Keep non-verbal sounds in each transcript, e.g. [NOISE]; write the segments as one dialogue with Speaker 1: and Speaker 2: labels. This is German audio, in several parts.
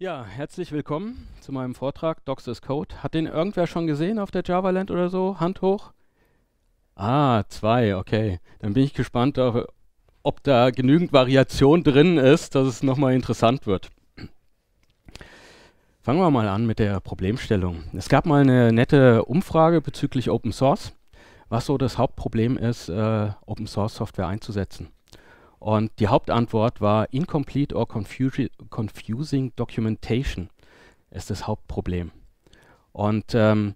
Speaker 1: Ja, herzlich willkommen zu meinem Vortrag Docs is Code. Hat den irgendwer schon gesehen auf der Javaland oder so? Hand hoch. Ah, zwei, okay. Dann bin ich gespannt, ob da genügend Variation drin ist, dass es nochmal interessant wird. Fangen wir mal an mit der Problemstellung. Es gab mal eine nette Umfrage bezüglich Open Source, was so das Hauptproblem ist, äh, Open Source Software einzusetzen. Und die Hauptantwort war Incomplete or Confusing Documentation ist das Hauptproblem. Und ähm,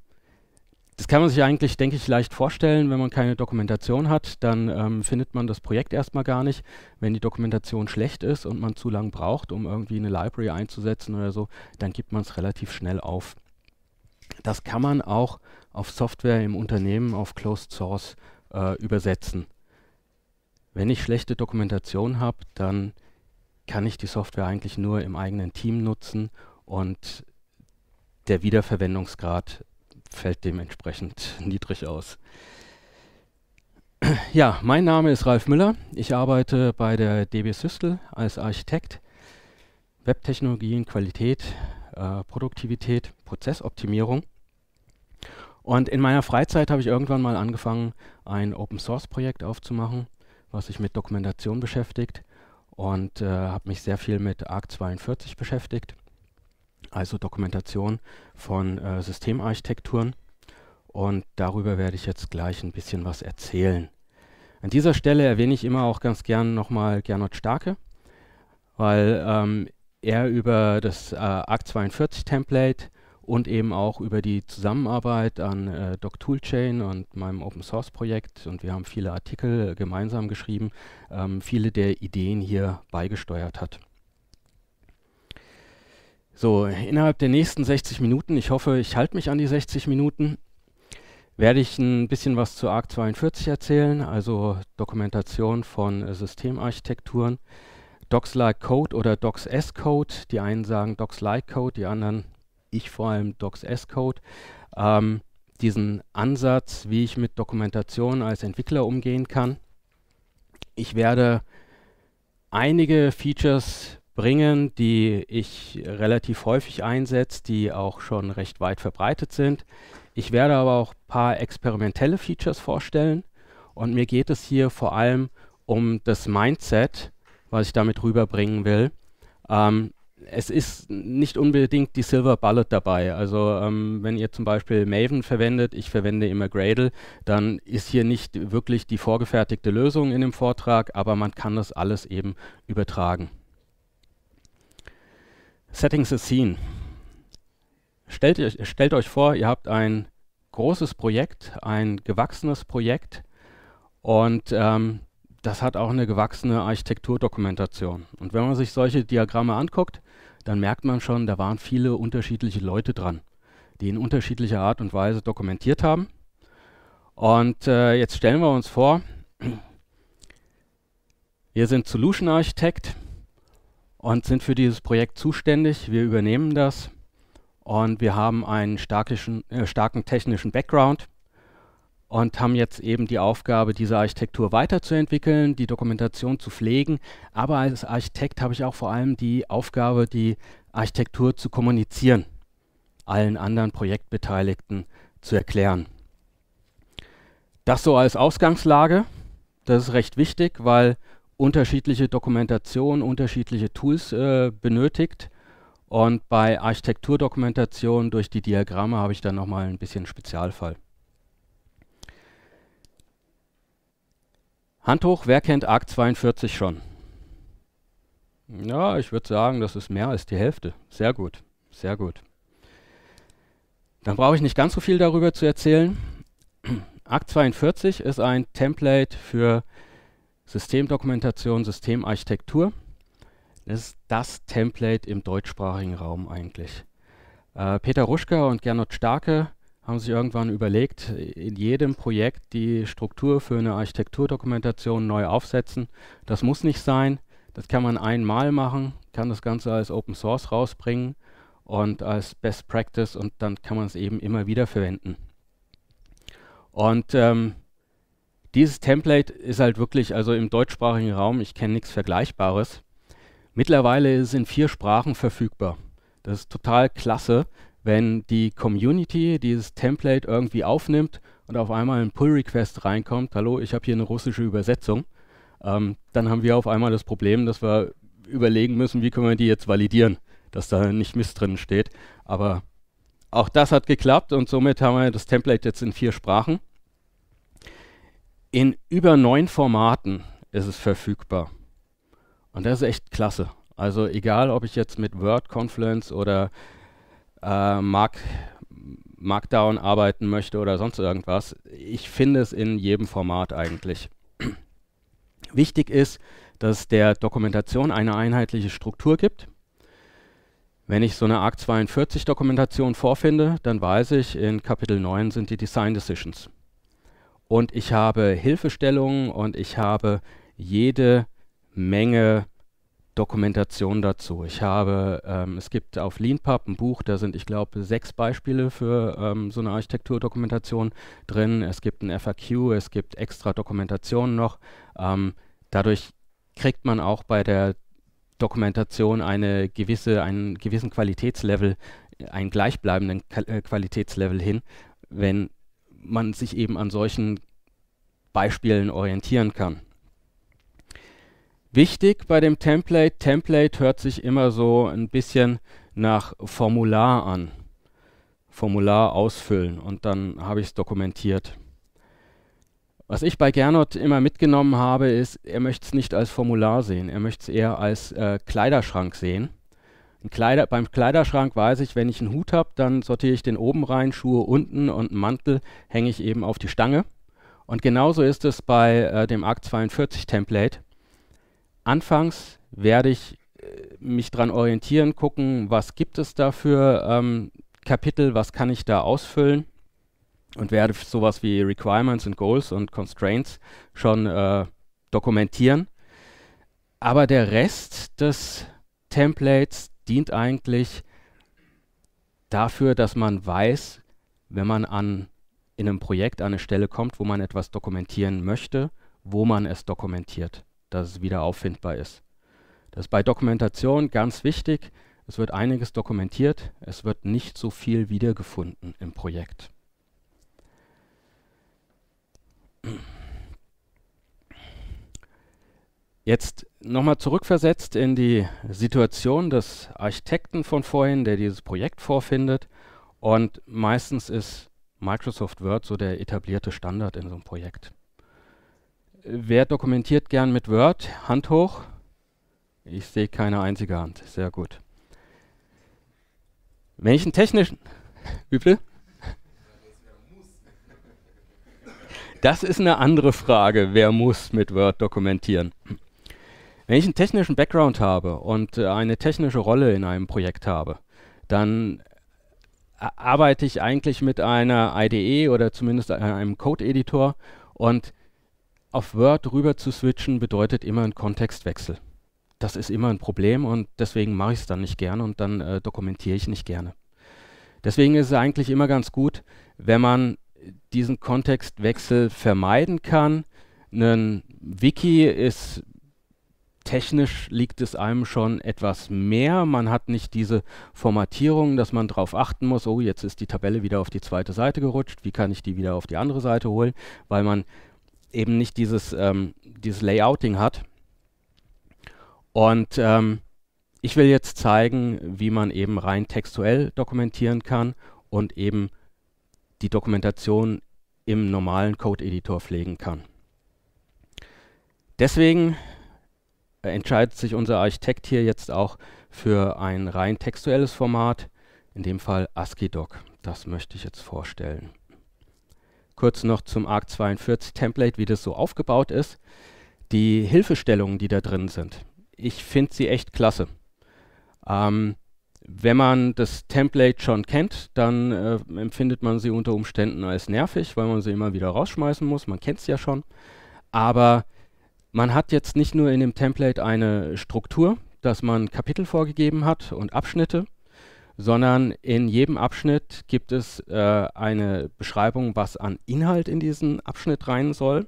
Speaker 1: das kann man sich eigentlich, denke ich, leicht vorstellen. Wenn man keine Dokumentation hat, dann ähm, findet man das Projekt erstmal gar nicht. Wenn die Dokumentation schlecht ist und man zu lang braucht, um irgendwie eine Library einzusetzen oder so, dann gibt man es relativ schnell auf. Das kann man auch auf Software im Unternehmen, auf Closed Source äh, übersetzen. Wenn ich schlechte Dokumentation habe, dann kann ich die Software eigentlich nur im eigenen Team nutzen und der Wiederverwendungsgrad fällt dementsprechend [LAUGHS] niedrig aus. [CLEARS THROAT] Ja, mein Name ist Ralf Müller. Ich arbeite bei der DB Systel als Architekt. Webtechnologien, Qualität, äh, Produktivität, Prozessoptimierung. Und in meiner Freizeit habe ich irgendwann mal angefangen, ein Open-Source-Projekt aufzumachen was sich mit Dokumentation beschäftigt und äh, habe mich sehr viel mit ARC 42 beschäftigt, also Dokumentation von äh, Systemarchitekturen. Und darüber werde ich jetzt gleich ein bisschen was erzählen. An dieser Stelle erwähne ich immer auch ganz gern nochmal Gernot Starke, weil ähm, er über das äh, ARC 42 Template und eben auch über die Zusammenarbeit an äh, Doc Toolchain und meinem Open Source Projekt. Und wir haben viele Artikel äh, gemeinsam geschrieben, ähm, viele der Ideen hier beigesteuert hat. So, innerhalb der nächsten 60 Minuten, ich hoffe, ich halte mich an die 60 Minuten, werde ich ein bisschen was zu ARC 42 erzählen, also Dokumentation von äh, Systemarchitekturen. Docs-like Code oder Docs-S-Code, die einen sagen Docs-like Code, die anderen ich vor allem Docs S-Code, ähm, diesen Ansatz, wie ich mit Dokumentation als Entwickler umgehen kann. Ich werde einige Features bringen, die ich relativ häufig einsetze, die auch schon recht weit verbreitet sind. Ich werde aber auch ein paar experimentelle Features vorstellen und mir geht es hier vor allem um das Mindset, was ich damit rüberbringen will. Ähm, es ist nicht unbedingt die Silver Bullet dabei. Also ähm, wenn ihr zum Beispiel Maven verwendet, ich verwende immer Gradle, dann ist hier nicht wirklich die vorgefertigte Lösung in dem Vortrag, aber man kann das alles eben übertragen. Settings a Scene. Stellt, euch, stellt euch vor, ihr habt ein großes Projekt, ein gewachsenes Projekt und ähm, das hat auch eine gewachsene Architekturdokumentation. Und wenn man sich solche Diagramme anguckt, dann merkt man schon, da waren viele unterschiedliche Leute dran, die in unterschiedlicher Art und Weise dokumentiert haben. Und äh, jetzt stellen wir uns vor, wir sind Solution Architect und sind für dieses Projekt zuständig. Wir übernehmen das und wir haben einen starken, äh, starken technischen Background und haben jetzt eben die Aufgabe, diese Architektur weiterzuentwickeln, die Dokumentation zu pflegen. Aber als Architekt habe ich auch vor allem die Aufgabe, die Architektur zu kommunizieren, allen anderen Projektbeteiligten zu erklären. Das so als Ausgangslage, das ist recht wichtig, weil unterschiedliche Dokumentation, unterschiedliche Tools äh, benötigt. Und bei Architekturdokumentation durch die Diagramme habe ich dann nochmal ein bisschen Spezialfall. Hand hoch, wer kennt ARC 42 schon? Ja, ich würde sagen, das ist mehr als die Hälfte. Sehr gut, sehr gut. Dann brauche ich nicht ganz so viel darüber zu erzählen. [CLEARS THROAT] ARC 42 ist ein Template für Systemdokumentation, Systemarchitektur. Das ist das Template im deutschsprachigen Raum eigentlich. Äh, Peter Ruschka und Gernot Starke haben sich irgendwann überlegt, in jedem Projekt die Struktur für eine Architekturdokumentation neu aufsetzen. Das muss nicht sein. Das kann man einmal machen, kann das Ganze als Open Source rausbringen und als Best Practice und dann kann man es eben immer wieder verwenden. Und ähm, dieses Template ist halt wirklich, also im deutschsprachigen Raum, ich kenne nichts Vergleichbares. Mittlerweile ist es in vier Sprachen verfügbar. Das ist total klasse wenn die Community dieses Template irgendwie aufnimmt und auf einmal ein Pull-Request reinkommt, hallo, ich habe hier eine russische Übersetzung, ähm, dann haben wir auf einmal das Problem, dass wir überlegen müssen, wie können wir die jetzt validieren, dass da nicht Mist drin steht. Aber auch das hat geklappt und somit haben wir das Template jetzt in vier Sprachen. In über neun Formaten ist es verfügbar. Und das ist echt klasse. Also egal, ob ich jetzt mit Word, Confluence oder äh, Mark, Markdown arbeiten möchte oder sonst irgendwas. Ich finde es in jedem Format eigentlich. [CLEARS THROAT] Wichtig ist, dass es der Dokumentation eine einheitliche Struktur gibt. Wenn ich so eine ARC 42 Dokumentation vorfinde, dann weiß ich, in Kapitel 9 sind die Design Decisions. Und ich habe Hilfestellungen und ich habe jede Menge Dokumentation dazu. Ich habe, ähm, es gibt auf LeanPub ein Buch, da sind, ich glaube, sechs Beispiele für ähm, so eine Architekturdokumentation drin. Es gibt ein FAQ, es gibt extra Dokumentationen noch. Ähm, dadurch kriegt man auch bei der Dokumentation eine gewisse, einen gewissen Qualitätslevel, einen gleichbleibenden äh, Qualitätslevel hin, wenn man sich eben an solchen Beispielen orientieren kann. Wichtig bei dem Template, Template hört sich immer so ein bisschen nach Formular an. Formular ausfüllen und dann habe ich es dokumentiert. Was ich bei Gernot immer mitgenommen habe, ist, er möchte es nicht als Formular sehen, er möchte es eher als äh, Kleiderschrank sehen. Kleider, beim Kleiderschrank weiß ich, wenn ich einen Hut habe, dann sortiere ich den oben rein, Schuhe unten und einen Mantel hänge ich eben auf die Stange. Und genauso ist es bei äh, dem Arc 42 Template anfangs werde ich äh, mich daran orientieren, gucken, was gibt es da für ähm, Kapitel, was kann ich da ausfüllen und werde sowas wie Requirements und Goals und Constraints schon äh, dokumentieren. Aber der Rest des Templates dient eigentlich dafür, dass man weiß, wenn man an, in einem Projekt an eine Stelle kommt, wo man etwas dokumentieren möchte, wo man es dokumentiert dass es wieder auffindbar ist. Das ist bei Dokumentation ganz wichtig. Es wird einiges dokumentiert, es wird nicht so viel wiedergefunden im Projekt. Jetzt nochmal zurückversetzt in die Situation des Architekten von vorhin, der dieses Projekt vorfindet. Und meistens ist Microsoft Word so der etablierte Standard in so einem Projekt wer dokumentiert gern mit Word? Hand hoch. Ich sehe keine einzige Hand. Sehr gut. Welchen technischen? [LAUGHS] Wie Das ist eine andere Frage, wer muss mit Word dokumentieren. Wenn ich einen technischen Background habe und äh, eine technische Rolle in einem Projekt habe, dann äh, arbeite ich eigentlich mit einer IDE oder zumindest äh, einem Code-Editor und auf Word rüber zu switchen bedeutet immer einen Kontextwechsel. Das ist immer ein Problem und deswegen mache ich es dann nicht gerne und dann äh, dokumentiere ich nicht gerne. Deswegen ist es eigentlich immer ganz gut, wenn man diesen Kontextwechsel vermeiden kann. Ein Wiki ist technisch liegt es einem schon etwas mehr. Man hat nicht diese Formatierung, dass man darauf achten muss, oh, jetzt ist die Tabelle wieder auf die zweite Seite gerutscht, wie kann ich die wieder auf die andere Seite holen, weil man eben nicht dieses, ähm, dieses Layouting hat. Und ähm, ich will jetzt zeigen, wie man eben rein textuell dokumentieren kann und eben die Dokumentation im normalen Code-Editor pflegen kann. Deswegen entscheidet sich unser Architekt hier jetzt auch für ein rein textuelles Format, in dem Fall ASCII-Doc. Das möchte ich jetzt vorstellen. Kurz noch zum ARC 42 Template, wie das so aufgebaut ist. Die Hilfestellungen, die da drin sind, ich finde sie echt klasse. Ähm, wenn man das Template schon kennt, dann äh, empfindet man sie unter Umständen als nervig, weil man sie immer wieder rausschmeißen muss. Man kennt es ja schon. Aber man hat jetzt nicht nur in dem Template eine Struktur, dass man Kapitel vorgegeben hat und Abschnitte, sondern in jedem Abschnitt gibt es äh, eine Beschreibung, was an Inhalt in diesen Abschnitt rein soll,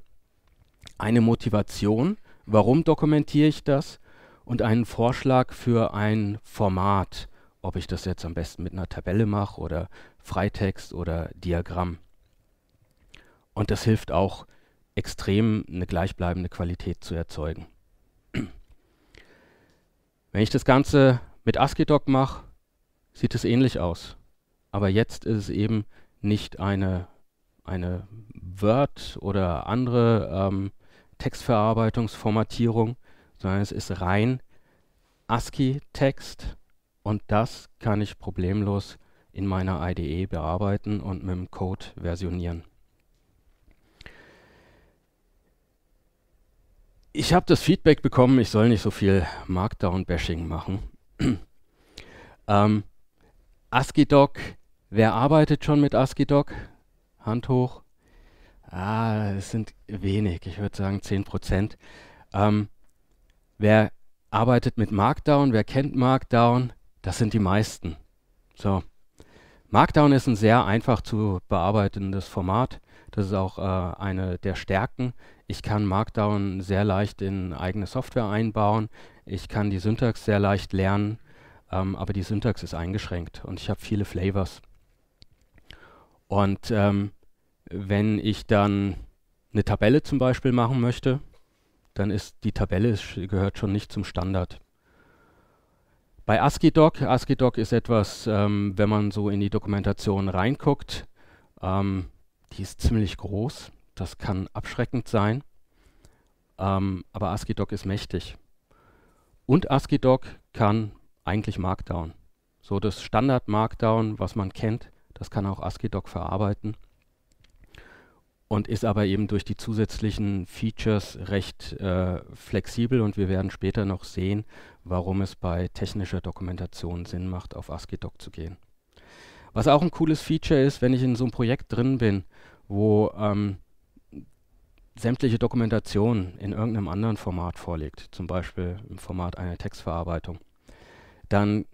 Speaker 1: eine Motivation, warum dokumentiere ich das und einen Vorschlag für ein Format, ob ich das jetzt am besten mit einer Tabelle mache oder Freitext oder Diagramm. Und das hilft auch extrem, eine gleichbleibende Qualität zu erzeugen. [CLEARS THROAT] Wenn ich das Ganze mit ASCII-Doc mache, sieht es ähnlich aus. Aber jetzt ist es eben nicht eine, eine Word oder andere ähm, Textverarbeitungsformatierung, sondern es ist rein ASCII-Text und das kann ich problemlos in meiner IDE bearbeiten und mit dem Code versionieren. Ich habe das Feedback bekommen, ich soll nicht so viel Markdown-Bashing machen. [CLEARS THROAT] ähm, ASCII-Doc, wer arbeitet schon mit ASCII-Doc? Hand hoch. Ah, es sind wenig, ich würde sagen 10 Prozent. Ähm, wer arbeitet mit Markdown, wer kennt Markdown? Das sind die meisten. So. Markdown ist ein sehr einfach zu bearbeitendes Format. Das ist auch äh, eine der Stärken. Ich kann Markdown sehr leicht in eigene Software einbauen. Ich kann die Syntax sehr leicht lernen ähm, aber die Syntax ist eingeschränkt und ich habe viele Flavors. Und ähm, wenn ich dann eine Tabelle zum Beispiel machen möchte, dann ist die Tabelle ist, gehört schon nicht zum Standard. Bei ASCII-Doc, ASCII-Doc ist etwas, ähm, wenn man so in die Dokumentation reinguckt, ähm, die ist ziemlich groß, das kann abschreckend sein, ähm, aber ASCII-Doc ist mächtig. Und ASCII-Doc kann eigentlich Markdown. So das Standard Markdown, was man kennt, das kann auch ASCII-Doc verarbeiten und ist aber eben durch die zusätzlichen Features recht äh, flexibel und wir werden später noch sehen, warum es bei technischer Dokumentation Sinn macht, auf ASCII-Doc zu gehen. Was auch ein cooles Feature ist, wenn ich in so einem Projekt drin bin, wo ähm, sämtliche Dokumentation in irgendeinem anderen Format vorliegt, zum Beispiel im Format einer Textverarbeitung dann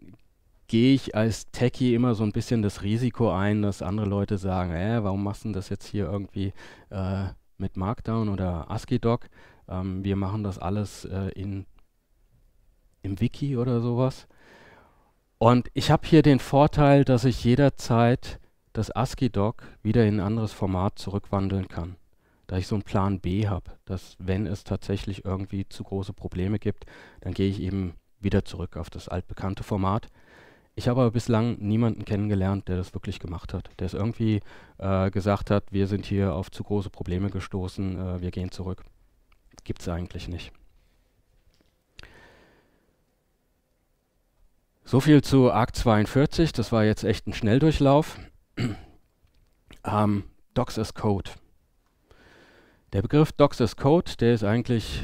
Speaker 1: gehe ich als Techie immer so ein bisschen das Risiko ein, dass andere Leute sagen, äh, warum machst du das jetzt hier irgendwie äh, mit Markdown oder ASCII-Doc? Ähm, wir machen das alles äh, in, im Wiki oder sowas. Und ich habe hier den Vorteil, dass ich jederzeit das ASCII-Doc wieder in ein anderes Format zurückwandeln kann. Da ich so einen Plan B habe, dass wenn es tatsächlich irgendwie zu große Probleme gibt, dann gehe ich eben wieder zurück auf das altbekannte Format. Ich habe aber bislang niemanden kennengelernt, der das wirklich gemacht hat, der es irgendwie äh, gesagt hat, wir sind hier auf zu große Probleme gestoßen, äh, wir gehen zurück. Gibt es eigentlich nicht. So viel zu ARC 42, das war jetzt echt ein Schnelldurchlauf. [CLEARS THROAT] ähm, Docs as Code. Der Begriff Docs as Code, der ist eigentlich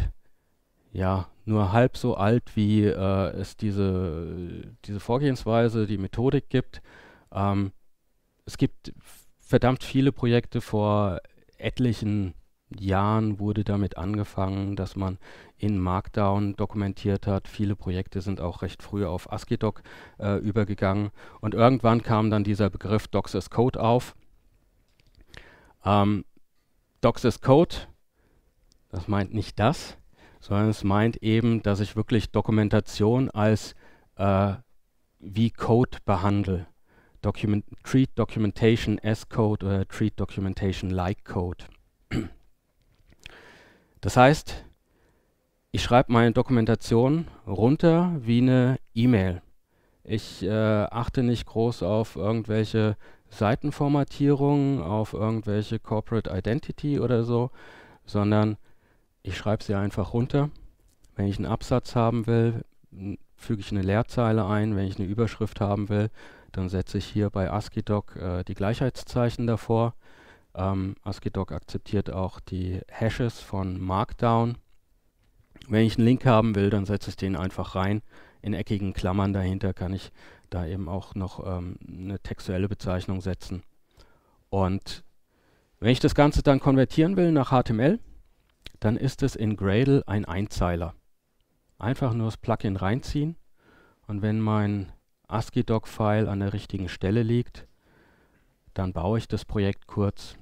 Speaker 1: ja, nur halb so alt, wie äh, es diese, diese Vorgehensweise, die Methodik gibt. Ähm, es gibt verdammt viele Projekte vor etlichen Jahren wurde damit angefangen, dass man in Markdown dokumentiert hat. Viele Projekte sind auch recht früh auf ASCII-Doc äh, übergegangen. Und irgendwann kam dann dieser Begriff Docs as Code auf. Ähm, Docs as Code, das meint nicht das, sondern es meint eben, dass ich wirklich Dokumentation als äh, wie Code behandle. Document, treat Documentation as Code oder Treat Documentation like Code. [CLEARS THROAT] Das heißt, ich schreibe meine Dokumentation runter wie eine E-Mail. Ich äh, achte nicht groß auf irgendwelche Seitenformatierungen, auf irgendwelche Corporate Identity oder so, sondern ich schreibe sie einfach runter. Wenn ich einen Absatz haben will, füge ich eine Leerzeile ein. Wenn ich eine Überschrift haben will, dann setze ich hier bei ASCII-Doc äh, die Gleichheitszeichen davor. Ähm, ASCII-Doc akzeptiert auch die Hashes von Markdown. Wenn ich einen Link haben will, dann setze ich den einfach rein. In eckigen Klammern dahinter kann ich da eben auch noch ähm, eine textuelle Bezeichnung setzen. Und wenn ich das Ganze dann konvertieren will nach HTML, dann ist es in Gradle ein Einzeiler. Einfach nur das Plugin reinziehen und wenn mein ASCII-Doc-File an der richtigen Stelle liegt, dann baue ich das Projekt kurz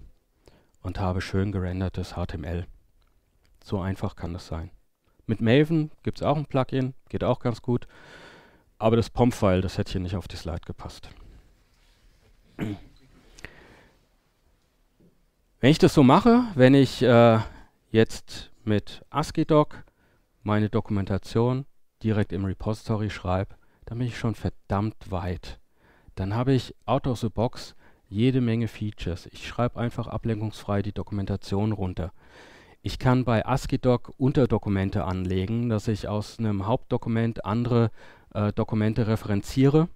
Speaker 1: und habe schön gerendertes HTML. So einfach kann das sein. Mit Maven gibt es auch ein Plugin, geht auch ganz gut. Aber das POM-File, das hätte hier nicht auf die Slide gepasst. Wenn ich das so mache, wenn ich äh, jetzt mit ASCII-Doc meine Dokumentation direkt im Repository schreibe, dann bin ich schon verdammt weit. Dann habe ich out of the box jede Menge Features. Ich schreibe einfach ablenkungsfrei die Dokumentation runter. Ich kann bei ASCII-Doc Unterdokumente anlegen, dass ich aus einem Hauptdokument andere äh, Dokumente referenziere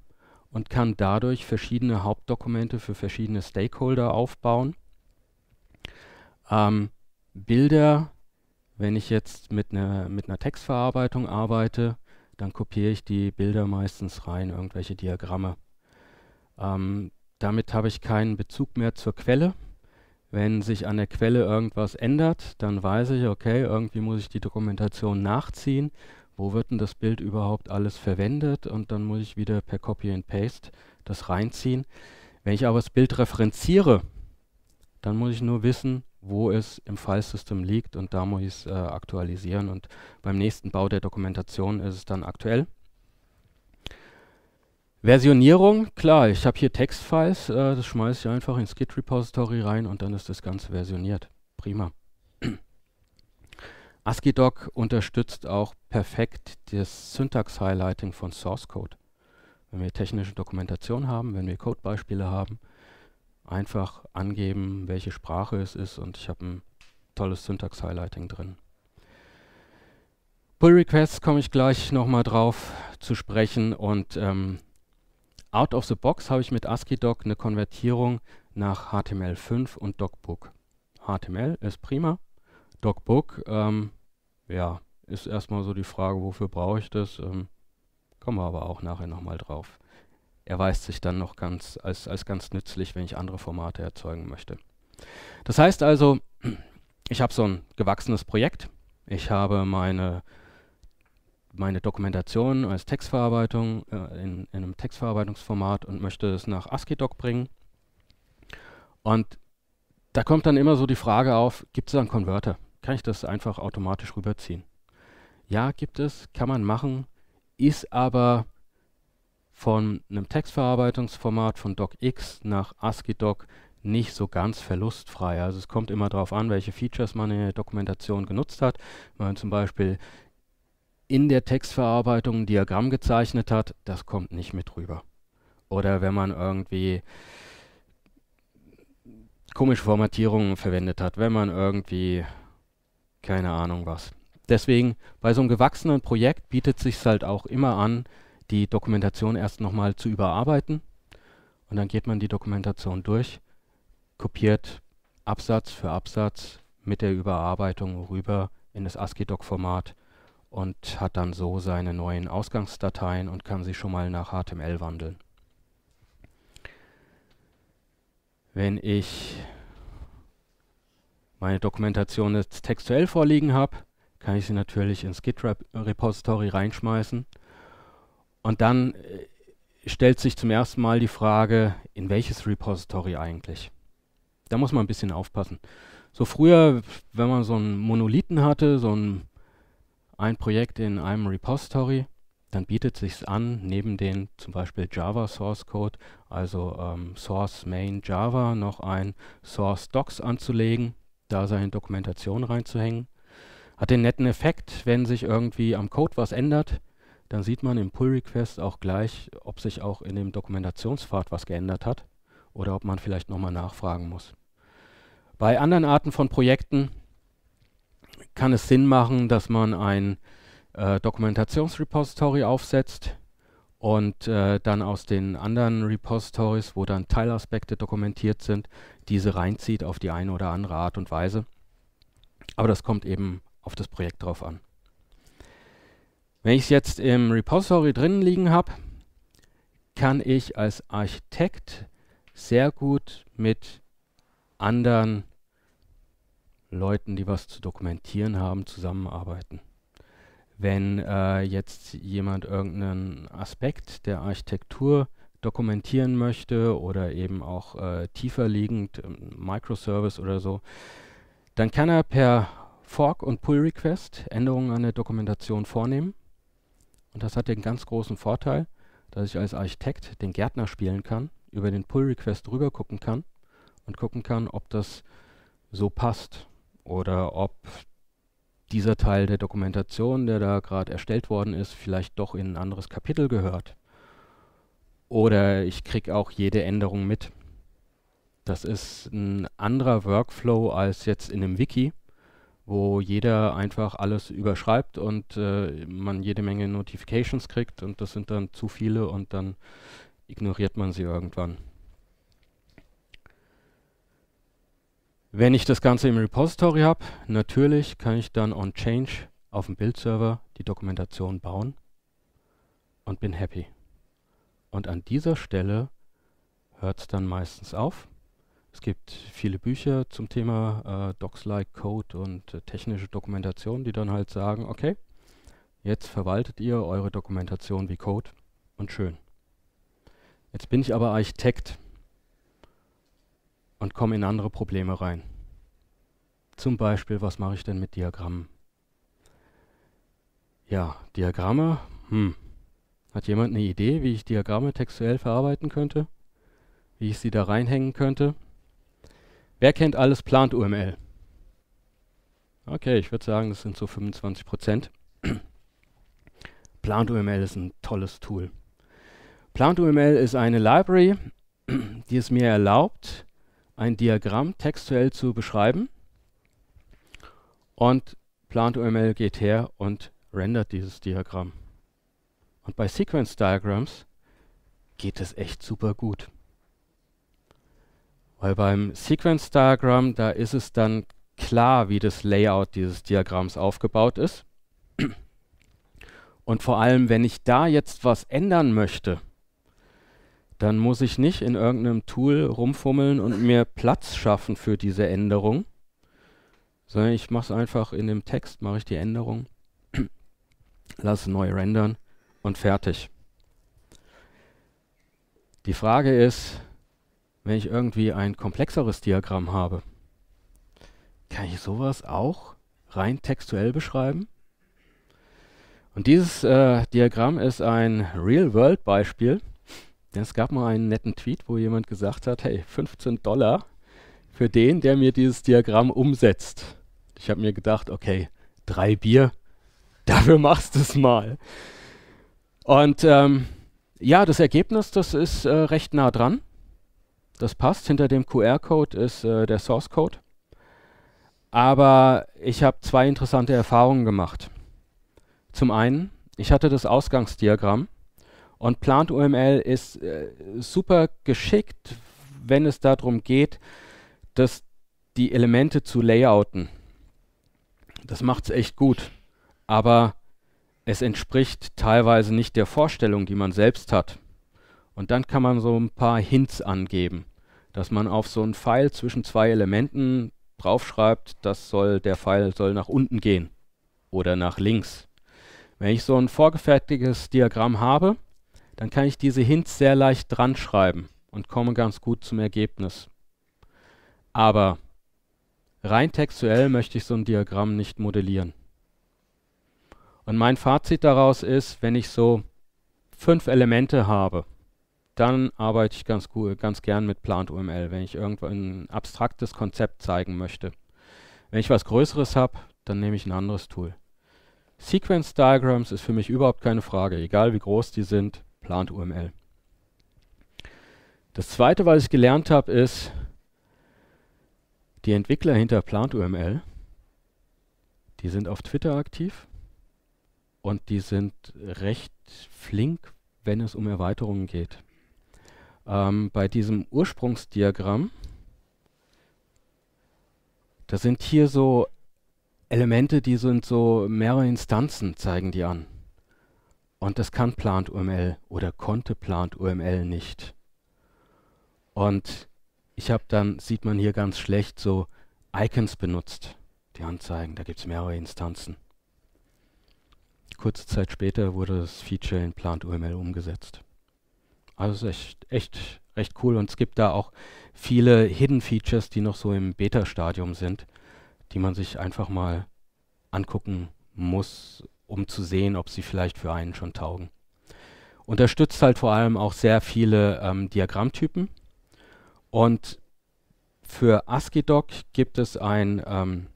Speaker 1: und kann dadurch verschiedene Hauptdokumente für verschiedene Stakeholder aufbauen. Ähm, Bilder, wenn ich jetzt mit einer mit einer Textverarbeitung arbeite, dann kopiere ich die Bilder meistens rein, irgendwelche Diagramme. Ähm, damit habe ich keinen Bezug mehr zur Quelle. Wenn sich an der Quelle irgendwas ändert, dann weiß ich, okay, irgendwie muss ich die Dokumentation nachziehen. Wo wird denn das Bild überhaupt alles verwendet? Und dann muss ich wieder per Copy and Paste das reinziehen. Wenn ich aber das Bild referenziere, dann muss ich nur wissen, wo es im Filesystem liegt und da muss ich es äh, aktualisieren und beim nächsten Bau der Dokumentation ist es dann aktuell. Versionierung, klar, ich habe hier Textfiles, äh, das schmeiße ich einfach ins Git-Repository rein und dann ist das Ganze versioniert. Prima. [CLEARS THROAT] ASCII-Doc unterstützt auch perfekt das Syntax-Highlighting von Source Code. Wenn wir technische Dokumentation haben, wenn wir Codebeispiele haben, einfach angeben, welche Sprache es ist und ich habe ein tolles Syntax-Highlighting drin. Pull Requests komme ich gleich nochmal drauf zu sprechen und ähm, out of the box habe ich mit ASCII-Doc eine Konvertierung nach HTML5 und DocBook. HTML ist prima, DocBook, ähm, ja, ist erstmal so die Frage, wofür brauche ich das? Ähm, kommen wir aber auch nachher nochmal drauf erweist sich dann noch ganz, als, als ganz nützlich, wenn ich andere Formate erzeugen möchte. Das heißt also, ich habe so ein gewachsenes Projekt. Ich habe meine, meine Dokumentation als Textverarbeitung äh, in, in, einem Textverarbeitungsformat und möchte es nach ASCII-Doc bringen. Und da kommt dann immer so die Frage auf, gibt es da einen Konverter? Kann ich das einfach automatisch rüberziehen? Ja, gibt es, kann man machen, ist aber von einem Textverarbeitungsformat von DocX nach ASCII-Doc nicht so ganz verlustfrei. Also es kommt immer darauf an, welche Features man in der Dokumentation genutzt hat. Wenn man zum Beispiel in der Textverarbeitung ein Diagramm gezeichnet hat, das kommt nicht mit rüber. Oder wenn man irgendwie komische Formatierungen verwendet hat, wenn man irgendwie keine Ahnung was. Deswegen bei so einem gewachsenen Projekt bietet sich halt auch immer an, die Dokumentation erst nochmal zu überarbeiten. Und dann geht man die Dokumentation durch, kopiert Absatz für Absatz mit der Überarbeitung rüber in das ASCII-Doc-Format und hat dann so seine neuen Ausgangsdateien und kann sie schon mal nach HTML wandeln. Wenn ich meine Dokumentation jetzt textuell vorliegen habe, kann ich sie natürlich ins Git-Repository reinschmeißen und dann äh, stellt sich zum ersten Mal die Frage, in welches Repository eigentlich? Da muss man ein bisschen aufpassen. So früher, wenn man so einen Monolithen hatte, so ein, ein Projekt in einem Repository, dann bietet sich an, neben den zum Beispiel Java Source Code, also ähm, Source Main Java, noch ein Source Docs anzulegen, da seine Dokumentation reinzuhängen. Hat den netten Effekt, wenn sich irgendwie am Code was ändert, dann sieht man im Pull-Request auch gleich, ob sich auch in dem Dokumentationspfad was geändert hat oder ob man vielleicht nochmal nachfragen muss. Bei anderen Arten von Projekten kann es Sinn machen, dass man ein äh, Dokumentationsrepository aufsetzt und äh, dann aus den anderen Repositories, wo dann Teilaspekte dokumentiert sind, diese reinzieht auf die eine oder andere Art und Weise. Aber das kommt eben auf das Projekt drauf an. Wenn ich es jetzt im Repository drin liegen habe, kann ich als Architekt sehr gut mit anderen Leuten, die was zu dokumentieren haben, zusammenarbeiten. Wenn äh, jetzt jemand irgendeinen Aspekt der Architektur dokumentieren möchte oder eben auch äh, tiefer liegend, Microservice oder so, dann kann er per Fork und Pull Request Änderungen an der Dokumentation vornehmen und das hat den ganz großen Vorteil, dass ich als Architekt den Gärtner spielen kann, über den Pull-Request drüber gucken kann und gucken kann, ob das so passt oder ob dieser Teil der Dokumentation, der da gerade erstellt worden ist, vielleicht doch in ein anderes Kapitel gehört. Oder ich kriege auch jede Änderung mit. Das ist ein anderer Workflow als jetzt in einem Wiki, wo jeder einfach alles überschreibt und äh, man jede Menge Notifications kriegt und das sind dann zu viele und dann ignoriert man sie irgendwann. Wenn ich das Ganze im Repository habe, natürlich kann ich dann on Change auf dem Bildserver die Dokumentation bauen und bin happy. Und an dieser Stelle hört es dann meistens auf. Es gibt viele Bücher zum Thema äh, Docs like Code und äh, technische Dokumentation, die dann halt sagen, okay, jetzt verwaltet ihr eure Dokumentation wie Code und schön. Jetzt bin ich aber Architekt und komme in andere Probleme rein. Zum Beispiel, was mache ich denn mit Diagrammen? Ja, Diagramme, hm. Hat jemand eine Idee, wie ich Diagramme textuell verarbeiten könnte? Wie ich sie da reinhängen könnte? Wer kennt alles plant UML? Okay, ich würde sagen, das sind so 25 Prozent. plant UML ist ein tolles Tool. Plant UML ist eine Library, die es mir erlaubt, ein Diagramm textuell zu beschreiben. Und Plant UML geht her und rendert dieses Diagramm. Und bei Sequence Diagrams geht es echt super gut. Weil beim Sequence Diagramm, da ist es dann klar, wie das Layout dieses Diagramms aufgebaut ist. [CLEARS THROAT] Und vor allem, wenn ich da jetzt was ändern möchte, dann muss ich nicht in irgendeinem Tool rumfummeln und mir Platz schaffen für diese Änderung, sondern ich mache es einfach in dem Text, mache ich die Änderung, [CLEARS THROAT] lasse neu rendern und fertig. Die Frage ist, wenn ich irgendwie ein komplexeres Diagramm habe. Kann ich sowas auch rein textuell beschreiben? Und dieses äh, Diagramm ist ein Real-World-Beispiel. Denn es gab mal einen netten Tweet, wo jemand gesagt hat, hey, 15 Dollar für den, der mir dieses Diagramm umsetzt. Ich habe mir gedacht, okay, drei Bier, [LAUGHS] dafür machst du es mal. Und ähm, ja, das Ergebnis, das ist äh, recht nah dran. Das passt. Hinter dem QR-Code ist äh, der Source Code. Aber ich habe zwei interessante Erfahrungen gemacht. Zum einen, ich hatte das Ausgangsdiagramm und Plant UML ist äh, super geschickt, wenn es darum geht, dass die Elemente zu layouten. Das macht es echt gut. Aber es entspricht teilweise nicht der Vorstellung, die man selbst hat. Und dann kann man so ein paar Hints angeben, dass man auf so einen Pfeil zwischen zwei Elementen draufschreibt, das soll, der Pfeil soll nach unten gehen oder nach links. Wenn ich so ein vorgefertigtes Diagramm habe, dann kann ich diese Hints sehr leicht dran schreiben und komme ganz gut zum Ergebnis. Aber rein textuell möchte ich so ein Diagramm nicht modellieren. Und mein Fazit daraus ist, wenn ich so fünf Elemente habe, dann arbeite ich ganz, ganz gern mit Plant UML, wenn ich irgendwo ein abstraktes Konzept zeigen möchte. Wenn ich was Größeres habe, dann nehme ich ein anderes Tool. Sequence Diagrams ist für mich überhaupt keine Frage, egal wie groß die sind, Plant UML. Das zweite, was ich gelernt habe, ist, die Entwickler hinter Plant UML, die sind auf Twitter aktiv und die sind recht flink, wenn es um Erweiterungen geht ähm, bei diesem Ursprungsdiagramm, da sind hier so Elemente, die sind so mehrere Instanzen, zeigen die an. Und das kann Plant UML oder konnte Plant UML nicht. Und ich habe dann, sieht man hier ganz schlecht, so Icons benutzt, die anzeigen. Da gibt es mehrere Instanzen. Kurze Zeit später wurde das Feature in Plant UML umgesetzt. Also es ist echt, echt recht cool und es gibt da auch viele Hidden Features, die noch so im Beta-Stadium sind, die man sich einfach mal angucken muss, um zu sehen, ob sie vielleicht für einen schon taugen. Unterstützt halt vor allem auch sehr viele ähm, Diagrammtypen und für ASCII-Doc gibt es ein ähm,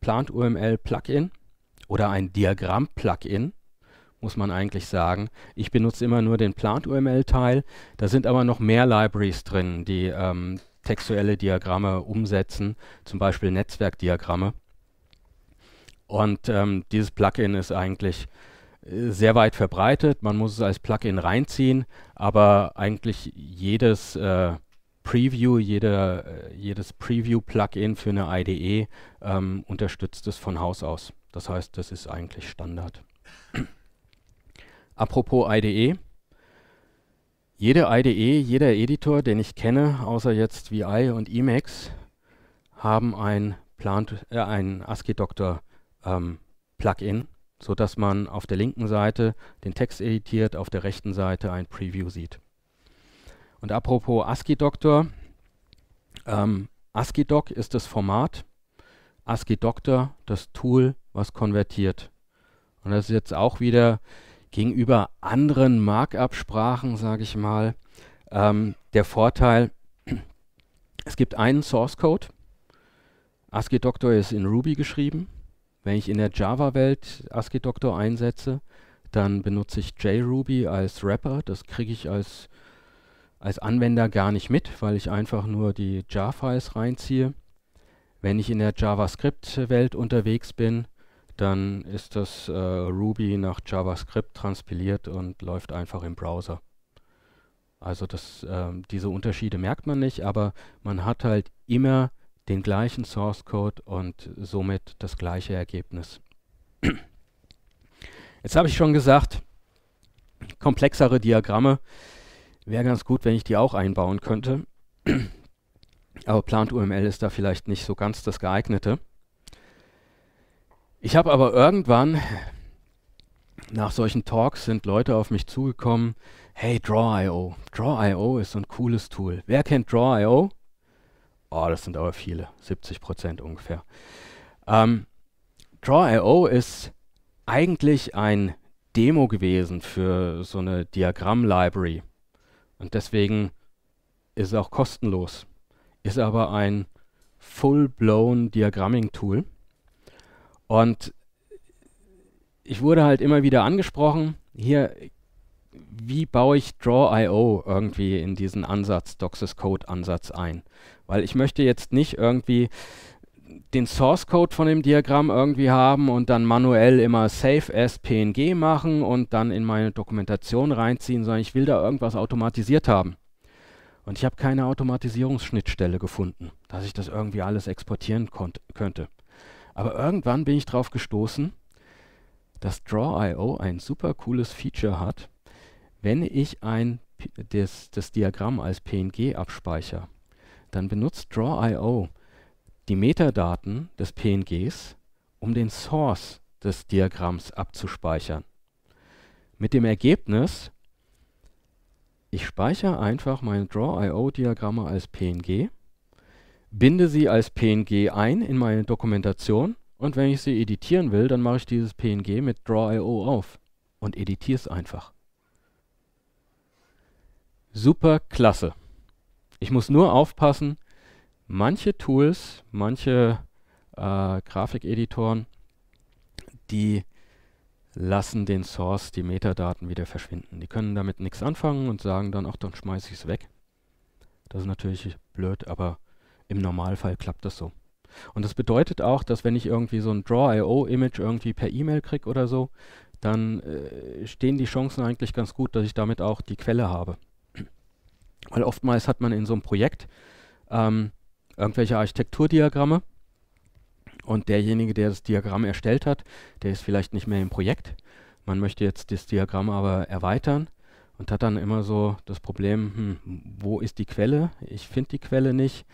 Speaker 1: Plant-UML-Plugin oder ein Diagramm-Plugin, muss man eigentlich sagen. Ich benutze immer nur den Plant-UML-Teil. Da sind aber noch mehr Libraries drin, die ähm, textuelle Diagramme umsetzen, zum Beispiel Netzwerkdiagramme. Und ähm, dieses Plugin ist eigentlich äh, sehr weit verbreitet. Man muss es als Plugin reinziehen, aber eigentlich jedes äh, Preview, jede, äh, jedes Preview-Plugin für eine IDE ähm, unterstützt es von Haus aus. Das heißt, das ist eigentlich Standard. Apropos IDE. Jede IDE, jeder Editor, den ich kenne, außer jetzt VI und Emacs, haben ein, Plant äh, ein ASCII-Doctor ähm, Plugin, sodass man auf der linken Seite den Text editiert, auf der rechten Seite ein Preview sieht. Und apropos ASCII-Doctor, ähm, ASCII-Doc ist das Format, ASCII-Doctor das Tool, was konvertiert. Und das ist jetzt auch wieder gegenüber anderen Markup-Sprachen, sage ich mal, ähm, der Vorteil, es gibt einen Source Code. ASCII Doctor ist in Ruby geschrieben. Wenn ich in der Java-Welt ASCII Doctor einsetze, dann benutze ich JRuby als Wrapper. Das kriege ich als, als Anwender gar nicht mit, weil ich einfach nur die jar files reinziehe. Wenn ich in der JavaScript-Welt unterwegs bin, dann ist das äh, Ruby nach JavaScript transpiliert und läuft einfach im Browser. Also das, äh, diese Unterschiede merkt man nicht, aber man hat halt immer den gleichen Source Code und somit das gleiche Ergebnis. [CLEARS THROAT] Jetzt habe ich schon gesagt, komplexere Diagramme wäre ganz gut, wenn ich die auch einbauen könnte. [CLEARS THROAT] aber Plant UML ist da vielleicht nicht so ganz das geeignete. Ich habe aber irgendwann, nach solchen Talks sind Leute auf mich zugekommen, hey, Draw.io. Draw.io ist so ein cooles Tool. Wer kennt Draw.io? Oh, das sind aber viele, 70 Prozent ungefähr. Ähm, Draw.io ist eigentlich ein Demo gewesen für so eine Diagramm-Library. Und deswegen ist es auch kostenlos. Ist aber ein full-blown Diagramming-Tool. Und ich wurde halt immer wieder angesprochen, hier, wie baue ich Draw.io irgendwie in diesen Ansatz, Doxis Code Ansatz ein? Weil ich möchte jetzt nicht irgendwie den Source Code von dem Diagramm irgendwie haben und dann manuell immer Save as PNG machen und dann in meine Dokumentation reinziehen, sondern ich will da irgendwas automatisiert haben. Und ich habe keine Automatisierungsschnittstelle gefunden, dass ich das irgendwie alles exportieren könnte. Aber irgendwann bin ich drauf gestoßen, dass Draw.io ein super cooles Feature hat, wenn ich ein, des, das Diagramm als PNG abspeichere. Dann benutzt Draw.io die Metadaten des PNGs, um den Source des Diagramms abzuspeichern. Mit dem Ergebnis, ich speichere einfach meine Draw.io-Diagramme als PNG binde sie als PNG ein in meine Dokumentation und wenn ich sie editieren will, dann mache ich dieses PNG mit Draw.io auf und editiere es einfach. Super klasse. Ich muss nur aufpassen, manche Tools, manche äh, Grafikeditoren, die lassen den Source, die Metadaten wieder verschwinden. Die können damit nichts anfangen und sagen dann, ach, dann schmeiße ich es weg. Das ist natürlich blöd, aber im Normalfall klappt das so. Und das bedeutet auch, dass wenn ich irgendwie so ein Draw.io-Image irgendwie per E-Mail kriege oder so, dann äh, stehen die Chancen eigentlich ganz gut, dass ich damit auch die Quelle habe. [CLEARS THROAT] Weil oftmals hat man in so einem Projekt ähm, irgendwelche Architekturdiagramme und derjenige, der das Diagramm erstellt hat, der ist vielleicht nicht mehr im Projekt. Man möchte jetzt das Diagramm aber erweitern und hat dann immer so das Problem, hm, wo ist die Quelle? Ich finde die Quelle nicht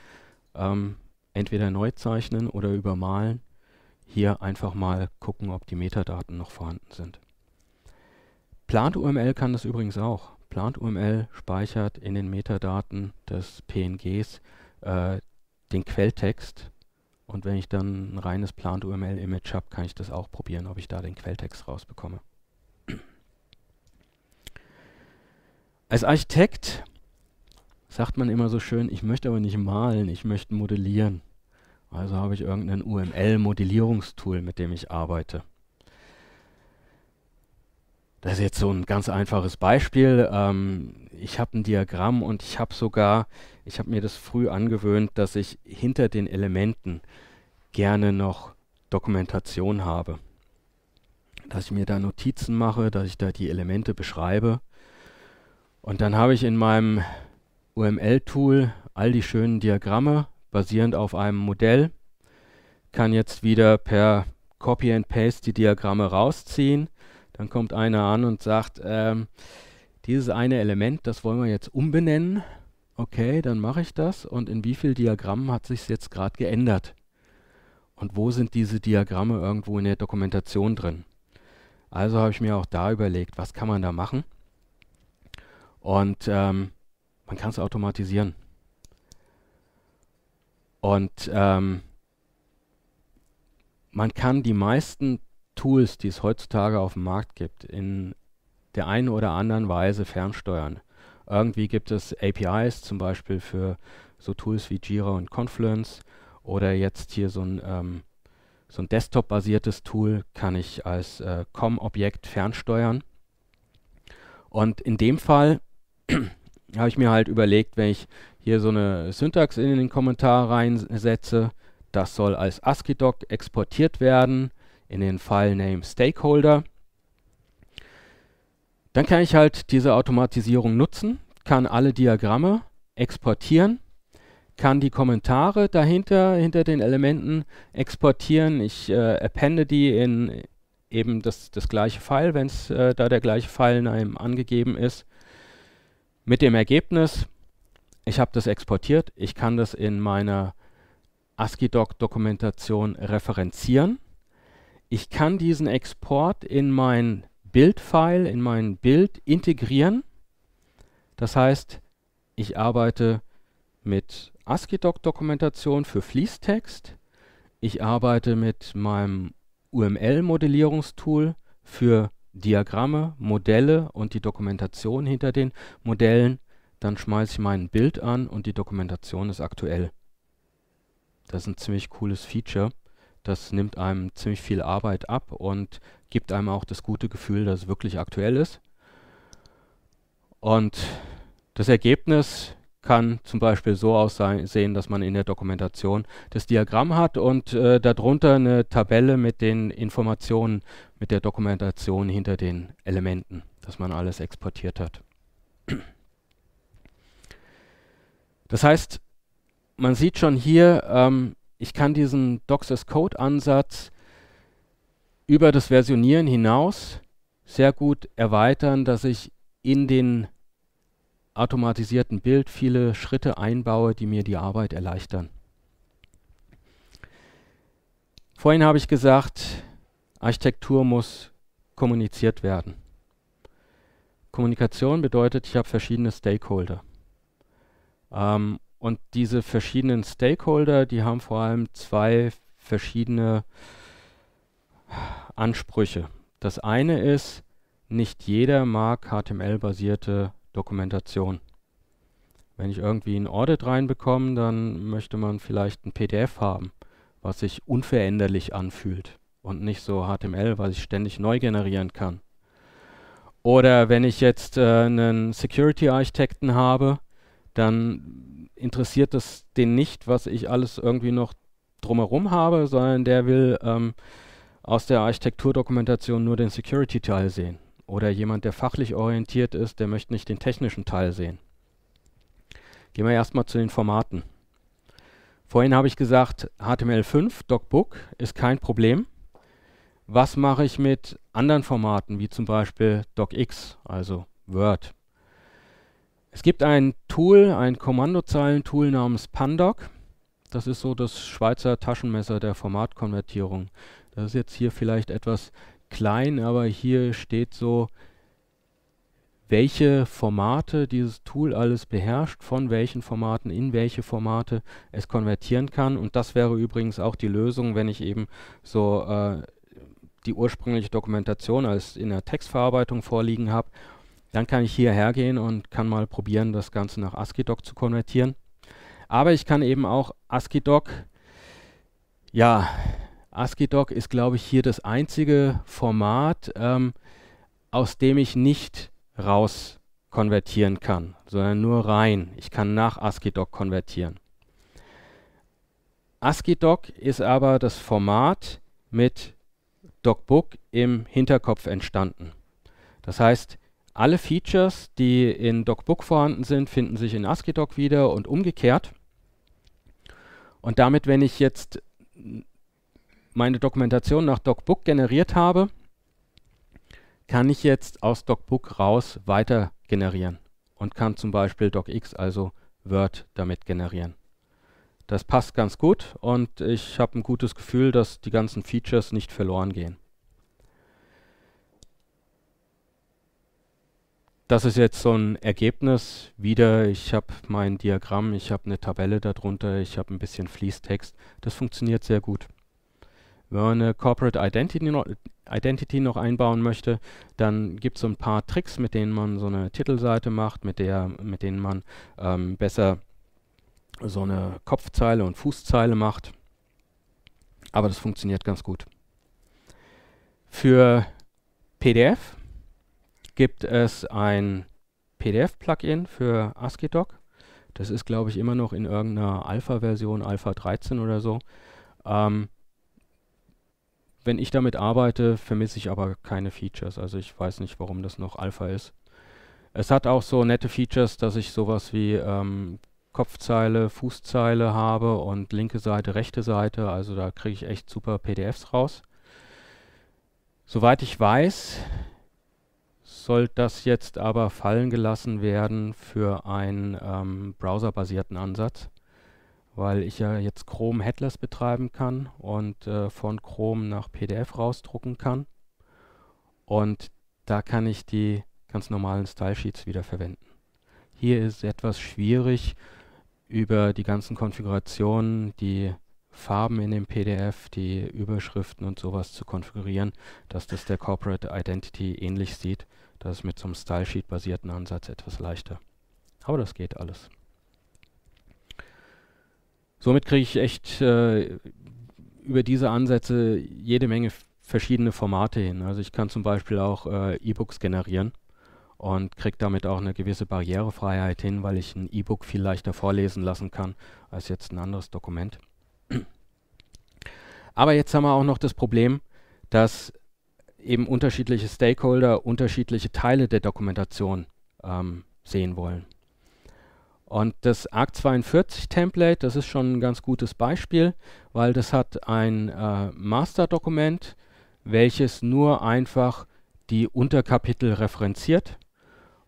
Speaker 1: ähm, entweder neu zeichnen oder übermalen. Hier einfach mal gucken, ob die Metadaten noch vorhanden sind. PlantUML kann das übrigens auch. PlantUML speichert in den Metadaten des PNGs äh, den Quelltext. Und wenn ich dann ein reines PlantUML-Image habe, kann ich das auch probieren, ob ich da den Quelltext rausbekomme. [CLEARS THROAT] Als Architekt sagt man immer so schön, ich möchte aber nicht malen, ich möchte modellieren. Also habe ich irgendein UML-Modellierungstool, mit dem ich arbeite. Das ist jetzt so ein ganz einfaches Beispiel. Ähm, ich habe ein Diagramm und ich habe sogar, ich habe mir das früh angewöhnt, dass ich hinter den Elementen gerne noch Dokumentation habe. Dass ich mir da Notizen mache, dass ich da die Elemente beschreibe. Und dann habe ich in meinem UML-Tool all die schönen Diagramme basierend auf einem Modell, kann jetzt wieder per Copy and Paste die Diagramme rausziehen. Dann kommt einer an und sagt, ähm, dieses eine Element, das wollen wir jetzt umbenennen. Okay, dann mache ich das. Und in wie vielen Diagrammen hat sich es jetzt gerade geändert? Und wo sind diese Diagramme irgendwo in der Dokumentation drin? Also habe ich mir auch da überlegt, was kann man da machen? Und ähm, man kann es automatisieren. Und ähm, man kann die meisten Tools, die es heutzutage auf dem Markt gibt, in der einen oder anderen Weise fernsteuern. Irgendwie gibt es APIs zum Beispiel für so Tools wie Jira und Confluence oder jetzt hier so ein, ähm, so ein Desktop-basiertes Tool kann ich als äh, COM-Objekt fernsteuern. Und in dem Fall habe ich mir halt überlegt, wenn ich hier so eine Syntax in den Kommentar reinsetze, das soll als ASCII-Doc exportiert werden in den File-Name Stakeholder. Dann kann ich halt diese Automatisierung nutzen, kann alle Diagramme exportieren, kann die Kommentare dahinter, hinter den Elementen exportieren. Ich äh, appende die in eben das, das gleiche File, wenn es äh, da der gleiche File name angegeben ist mit dem Ergebnis, ich habe das exportiert, ich kann das in meiner ASCII-Doc-Dokumentation referenzieren. Ich kann diesen Export in mein Bildfile, in mein Bild integrieren. Das heißt, ich arbeite mit ASCII-Doc-Dokumentation für Fließtext. Ich arbeite mit meinem UML-Modellierungstool für Diagramme, Modelle und die Dokumentation hinter den Modellen, dann schmeiße ich mein Bild an und die Dokumentation ist aktuell. Das ist ein ziemlich cooles Feature. Das nimmt einem ziemlich viel Arbeit ab und gibt einem auch das gute Gefühl, dass es wirklich aktuell ist. Und das Ergebnis kann zum Beispiel so aussehen, dass man in der Dokumentation das Diagramm hat und äh, darunter eine Tabelle mit den Informationen mit der Dokumentation hinter den Elementen, dass man alles exportiert hat. Das heißt, man sieht schon hier, ähm, ich kann diesen Doxis-Code-Ansatz über das Versionieren hinaus sehr gut erweitern, dass ich in den automatisierten Bild viele Schritte einbaue, die mir die Arbeit erleichtern. Vorhin habe ich gesagt, Architektur muss kommuniziert werden. Kommunikation bedeutet, ich habe verschiedene Stakeholder. Ähm, und diese verschiedenen Stakeholder, die haben vor allem zwei verschiedene Ansprüche. Das eine ist, nicht jeder mag HTML-basierte Dokumentation. Wenn ich irgendwie einen Audit reinbekomme, dann möchte man vielleicht ein PDF haben, was sich unveränderlich anfühlt und nicht so HTML, was ich ständig neu generieren kann. Oder wenn ich jetzt äh, einen Security-Architekten habe, dann interessiert es den nicht, was ich alles irgendwie noch drumherum habe, sondern der will ähm, aus der Architekturdokumentation nur den Security-Teil sehen. Oder jemand, der fachlich orientiert ist, der möchte nicht den technischen Teil sehen. Gehen wir erstmal zu den Formaten. Vorhin habe ich gesagt, HTML5, DocBook, ist kein Problem. Was mache ich mit anderen Formaten, wie zum Beispiel DocX, also Word? Es gibt ein Tool, ein Kommandozeilentool namens Pandoc. Das ist so das Schweizer Taschenmesser der Formatkonvertierung. Das ist jetzt hier vielleicht etwas klein, aber hier steht so, welche Formate dieses Tool alles beherrscht, von welchen Formaten in welche Formate es konvertieren kann. Und das wäre übrigens auch die Lösung, wenn ich eben so äh, die ursprüngliche Dokumentation als in der Textverarbeitung vorliegen habe, dann kann ich hierher gehen und kann mal probieren, das Ganze nach ASCII-Doc zu konvertieren. Aber ich kann eben auch ASCII-Doc, ja, ASCII-Doc ist, glaube ich, hier das einzige Format, ähm, aus dem ich nicht raus konvertieren kann, sondern nur rein. Ich kann nach ASCII-Doc konvertieren. ASCII-Doc ist aber das Format mit Doc Book im Hinterkopf entstanden. Das heißt, alle Features, die in DocBook vorhanden sind, finden sich in ASCII-Doc wieder und umgekehrt. Und damit, wenn ich jetzt meine Dokumentation nach DocBook generiert habe, kann ich jetzt aus DocBook raus weiter generieren und kann zum Beispiel DocX, also Word, damit generieren. Das passt ganz gut und ich habe ein gutes Gefühl, dass die ganzen Features nicht verloren gehen. Das ist jetzt so ein Ergebnis. Wieder, ich habe mein Diagramm, ich habe eine Tabelle darunter, ich habe ein bisschen Fließtext. Das funktioniert sehr gut. Wenn man eine Corporate Identity, no Identity noch einbauen möchte, dann gibt es so ein paar Tricks, mit denen man so eine Titelseite macht, mit, der, mit denen man ähm, besser so eine Kopfzeile und Fußzeile macht. Aber das funktioniert ganz gut. Für PDF gibt es ein PDF-Plugin für ASCII-Doc. Das ist, glaube ich, immer noch in irgendeiner Alpha-Version, Alpha 13 oder so. Ähm, wenn ich damit arbeite, vermisse ich aber keine Features. Also ich weiß nicht, warum das noch Alpha ist. Es hat auch so nette Features, dass ich sowas wie ähm, Kopfzeile, Fußzeile habe und linke Seite, rechte Seite. Also da kriege ich echt super PDFs raus. Soweit ich weiß, soll das jetzt aber fallen gelassen werden für einen ähm, browserbasierten Ansatz, weil ich ja jetzt Chrome Headless betreiben kann und äh, von Chrome nach PDF rausdrucken kann. Und da kann ich die ganz normalen Style Sheets wieder verwenden. Hier ist etwas schwierig, über die ganzen Konfigurationen, die Farben in dem PDF, die Überschriften und sowas zu konfigurieren, dass das der Corporate Identity ähnlich sieht. Das ist mit so einem Stylesheet-basierten Ansatz etwas leichter. Aber das geht alles. Somit kriege ich echt äh, über diese Ansätze jede Menge verschiedene Formate hin. Also ich kann zum Beispiel auch äh, E-Books generieren und kriege damit auch eine gewisse Barrierefreiheit hin, weil ich ein E-Book viel leichter vorlesen lassen kann als jetzt ein anderes Dokument. Aber jetzt haben wir auch noch das Problem, dass eben unterschiedliche Stakeholder unterschiedliche Teile der Dokumentation ähm, sehen wollen. Und das ARC 42 Template, das ist schon ein ganz gutes Beispiel, weil das hat ein äh, Masterdokument, welches nur einfach die Unterkapitel referenziert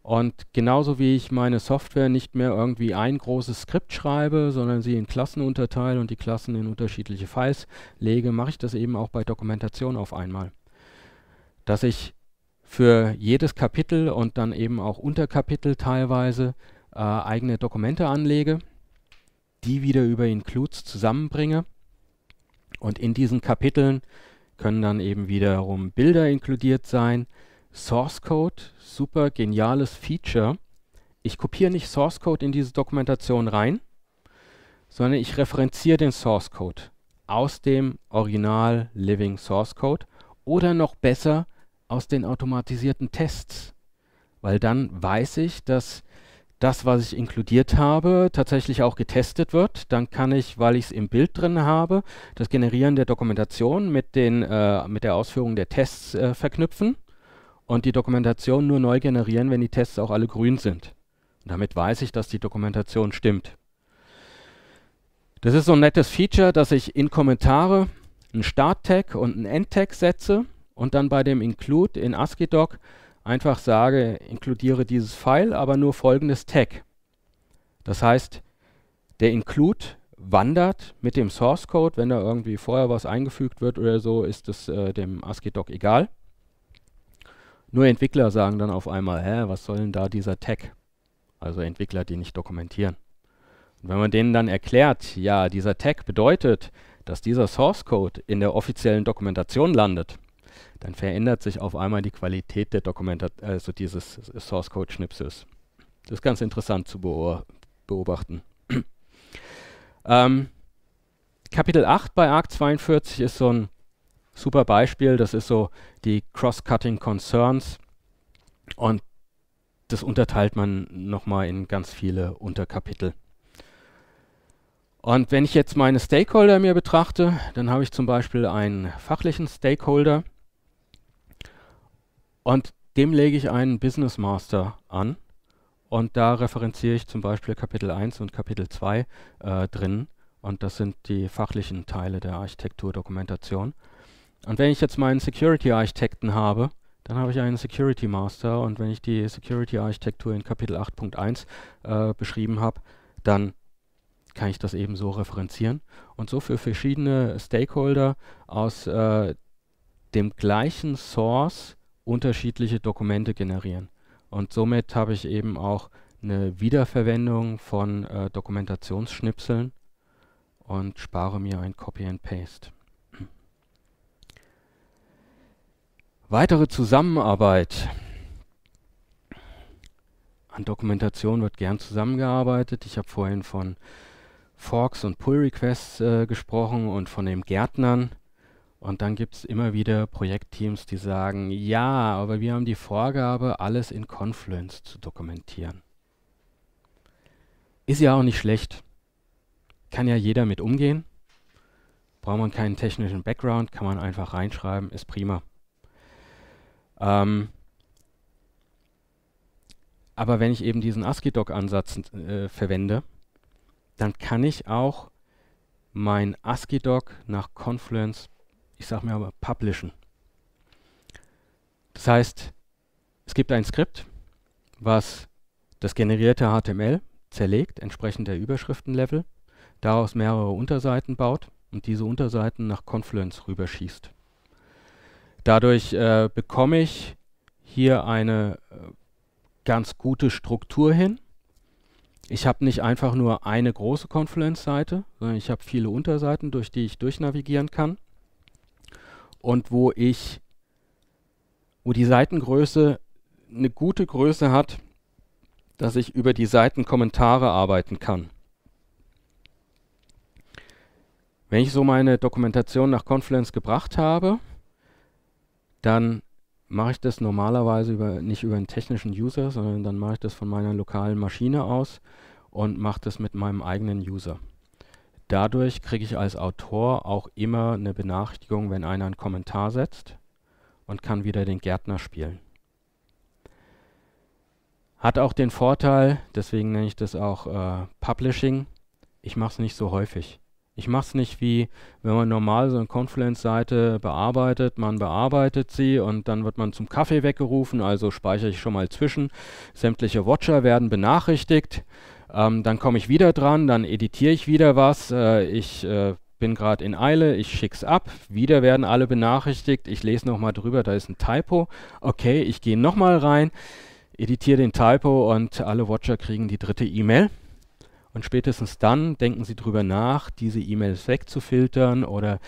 Speaker 1: und genauso wie ich meine Software nicht mehr irgendwie ein großes Skript schreibe, sondern sie in Klassen unterteile und die Klassen in unterschiedliche Files lege, mache ich das eben auch bei Dokumentation auf einmal. Dass ich für jedes Kapitel und dann eben auch Unterkapitel teilweise äh, eigene Dokumente anlege, die wieder über Includes zusammenbringe. Und in diesen Kapiteln können dann eben wiederum Bilder inkludiert sein, Source Code, super geniales Feature. Ich kopiere nicht Source Code in diese Dokumentation rein, sondern ich referenziere den Source Code aus dem Original Living Source Code oder noch besser aus den automatisierten Tests, weil dann weiß ich, dass das, was ich inkludiert habe, tatsächlich auch getestet wird. Dann kann ich, weil ich es im Bild drin habe, das Generieren der Dokumentation mit, den, äh, mit der Ausführung der Tests äh, verknüpfen und die Dokumentation nur neu generieren, wenn die Tests auch alle grün sind. Und damit weiß ich, dass die Dokumentation stimmt. Das ist so ein nettes Feature, dass ich in Kommentare einen Start-Tag und einen End-Tag setze und dann bei dem Include in ASCII-Doc einfach sage, inkludiere dieses File, aber nur folgendes Tag. Das heißt, der Include wandert mit dem Source Code, wenn da irgendwie vorher was eingefügt wird oder so, ist es äh, dem ASCII-Doc egal. Nur Entwickler sagen dann auf einmal, hä, was soll denn da dieser Tag? Also Entwickler, die nicht dokumentieren. Und wenn man denen dann erklärt, ja, dieser Tag bedeutet, dass dieser Source Code in der offiziellen Dokumentation landet, dann verändert sich auf einmal die Qualität der Dokumentation, also dieses Source Code Schnipsels. Das ist ganz interessant zu beobachten. [CLEARS THROAT] ähm, Kapitel 8 bei ARC 42 ist so ein super Beispiel. Das ist so die Cross-Cutting Concerns. Und das unterteilt man nochmal in ganz viele Unterkapitel. Und wenn ich jetzt meine Stakeholder mir betrachte, dann habe ich zum Beispiel einen fachlichen Stakeholder und dem lege ich einen Business Master an und da referenziere ich zum Beispiel Kapitel 1 und Kapitel 2 äh, drin und das sind die fachlichen Teile der Architekturdokumentation. Und wenn ich jetzt meinen Security-Architekten habe, dann habe ich einen Security Master und wenn ich die Security Architektur in Kapitel 8.1 äh, beschrieben habe, dann kann ich das eben so referenzieren und so für verschiedene Stakeholder aus äh, dem gleichen Source unterschiedliche Dokumente generieren. Und somit habe ich eben auch eine Wiederverwendung von äh, Dokumentationsschnipseln und spare mir ein Copy and Paste. Weitere Zusammenarbeit. An Dokumentation wird gern zusammengearbeitet. Ich habe vorhin von Forks und Pull Requests äh, gesprochen und von den Gärtnern. Und dann gibt es immer wieder Projektteams, die sagen, ja, aber wir haben die Vorgabe, alles in Confluence zu dokumentieren. Ist ja auch nicht schlecht. Kann ja jeder mit umgehen. Braucht man keinen technischen Background, kann man einfach reinschreiben, ist prima. Ähm, aber wenn ich eben diesen ASCII-Doc-Ansatz äh, verwende, dann kann ich auch mein ASCII-Doc nach Confluence, ich sag mir aber, publishen. Das heißt, es gibt ein Skript, was das generierte HTML zerlegt, entsprechend der Überschriftenlevel, daraus mehrere Unterseiten baut und diese Unterseiten nach Confluence rüberschießt. Dadurch äh, bekomme ich hier eine äh, ganz gute Struktur hin. Ich habe nicht einfach nur eine große Confluence-Seite, sondern ich habe viele Unterseiten, durch die ich durchnavigieren kann. Und wo ich, wo die Seitengröße eine gute Größe hat, dass ich über die Seiten Kommentare arbeiten kann. Wenn ich so meine Dokumentation nach Confluence gebracht habe, dann mache ich das normalerweise über, nicht über einen technischen User, sondern dann mache ich das von meiner lokalen Maschine aus und mache das mit meinem eigenen User. Dadurch kriege ich als Autor auch immer eine Benachrichtigung, wenn einer einen Kommentar setzt und kann wieder den Gärtner spielen. Hat auch den Vorteil, deswegen nenne ich das auch äh, Publishing, ich mache es nicht so häufig. Ich mache es nicht wie, wenn man normal so eine Confluence-Seite bearbeitet. Man bearbeitet sie und dann wird man zum Kaffee weggerufen, also speichere ich schon mal zwischen. Sämtliche Watcher werden benachrichtigt. Ähm, dann komme ich wieder dran, dann editiere ich wieder was. Äh, ich äh, bin gerade in Eile, ich schick's ab, wieder werden alle benachrichtigt, ich lese nochmal drüber, da ist ein Typo, okay, ich gehe nochmal rein, editiere den Typo und alle Watcher kriegen die dritte E-Mail. Und spätestens dann denken Sie drüber nach, diese E-Mails wegzufiltern oder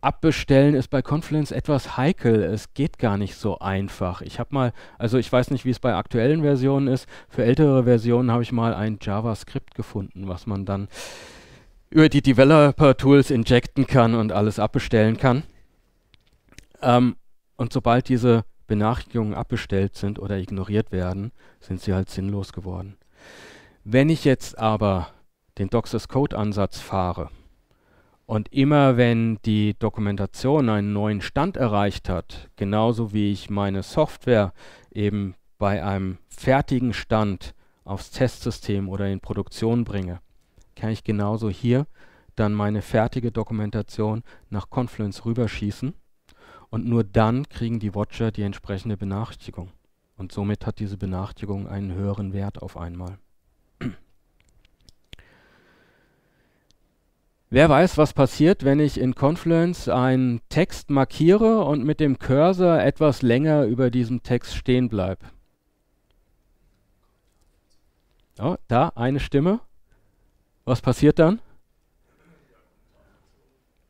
Speaker 1: Abbestellen ist bei Confluence etwas heikel. Es geht gar nicht so einfach. Ich habe mal, also ich weiß nicht, wie es bei aktuellen Versionen ist. Für ältere Versionen habe ich mal ein JavaScript gefunden, was man dann über die Developer-Tools injecten kann und alles abbestellen kann. Ähm, und sobald diese Benachrichtigungen abbestellt sind oder ignoriert werden, sind sie halt sinnlos geworden. Wenn ich jetzt aber den Doxus Code Ansatz fahre und immer wenn die Dokumentation einen neuen Stand erreicht hat, genauso wie ich meine Software eben bei einem fertigen Stand aufs Testsystem oder in Produktion bringe, kann ich genauso hier dann meine fertige Dokumentation nach Confluence rüberschießen und nur dann kriegen die Watcher die entsprechende Benachrichtigung. Und somit hat diese Benachrichtigung einen höheren Wert auf einmal. Wer weiß, was passiert, wenn ich in Confluence einen Text markiere und mit dem Cursor etwas länger über diesem Text stehen bleibe? Oh, da eine Stimme. Was passiert dann?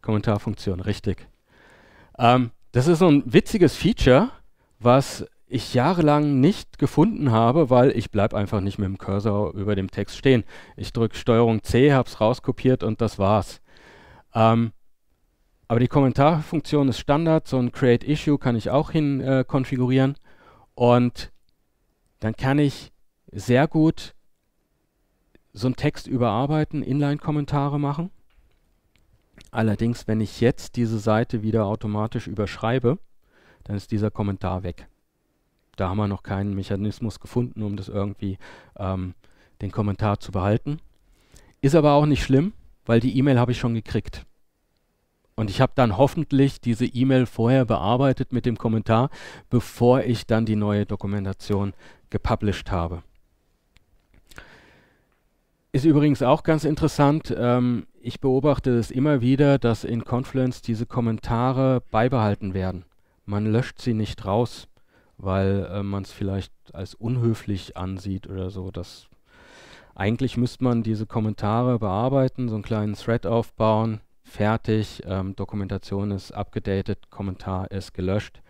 Speaker 1: Kommentarfunktion, richtig. Ähm, das ist so ein witziges Feature, was ich jahrelang nicht gefunden habe, weil ich bleibe einfach nicht mit dem Cursor über dem Text stehen. Ich drücke Steuerung C, habe es rauskopiert und das war's. Ähm, aber die Kommentarfunktion ist Standard, so ein Create Issue kann ich auch hin äh, konfigurieren und dann kann ich sehr gut so einen Text überarbeiten, Inline-Kommentare machen. Allerdings, wenn ich jetzt diese Seite wieder automatisch überschreibe, dann ist dieser Kommentar weg. Da haben wir noch keinen Mechanismus gefunden, um das irgendwie ähm, den Kommentar zu behalten. Ist aber auch nicht schlimm, weil die E-Mail habe ich schon gekriegt. Und ich habe dann hoffentlich diese E-Mail vorher bearbeitet mit dem Kommentar, bevor ich dann die neue Dokumentation gepublished habe. Ist übrigens auch ganz interessant. Ähm, ich beobachte es immer wieder, dass in Confluence diese Kommentare beibehalten werden. Man löscht sie nicht raus weil äh, man es vielleicht als unhöflich ansieht oder so. Das eigentlich müsste man diese Kommentare bearbeiten, so einen kleinen Thread aufbauen, fertig, ähm, Dokumentation ist abgedatet, Kommentar ist gelöscht,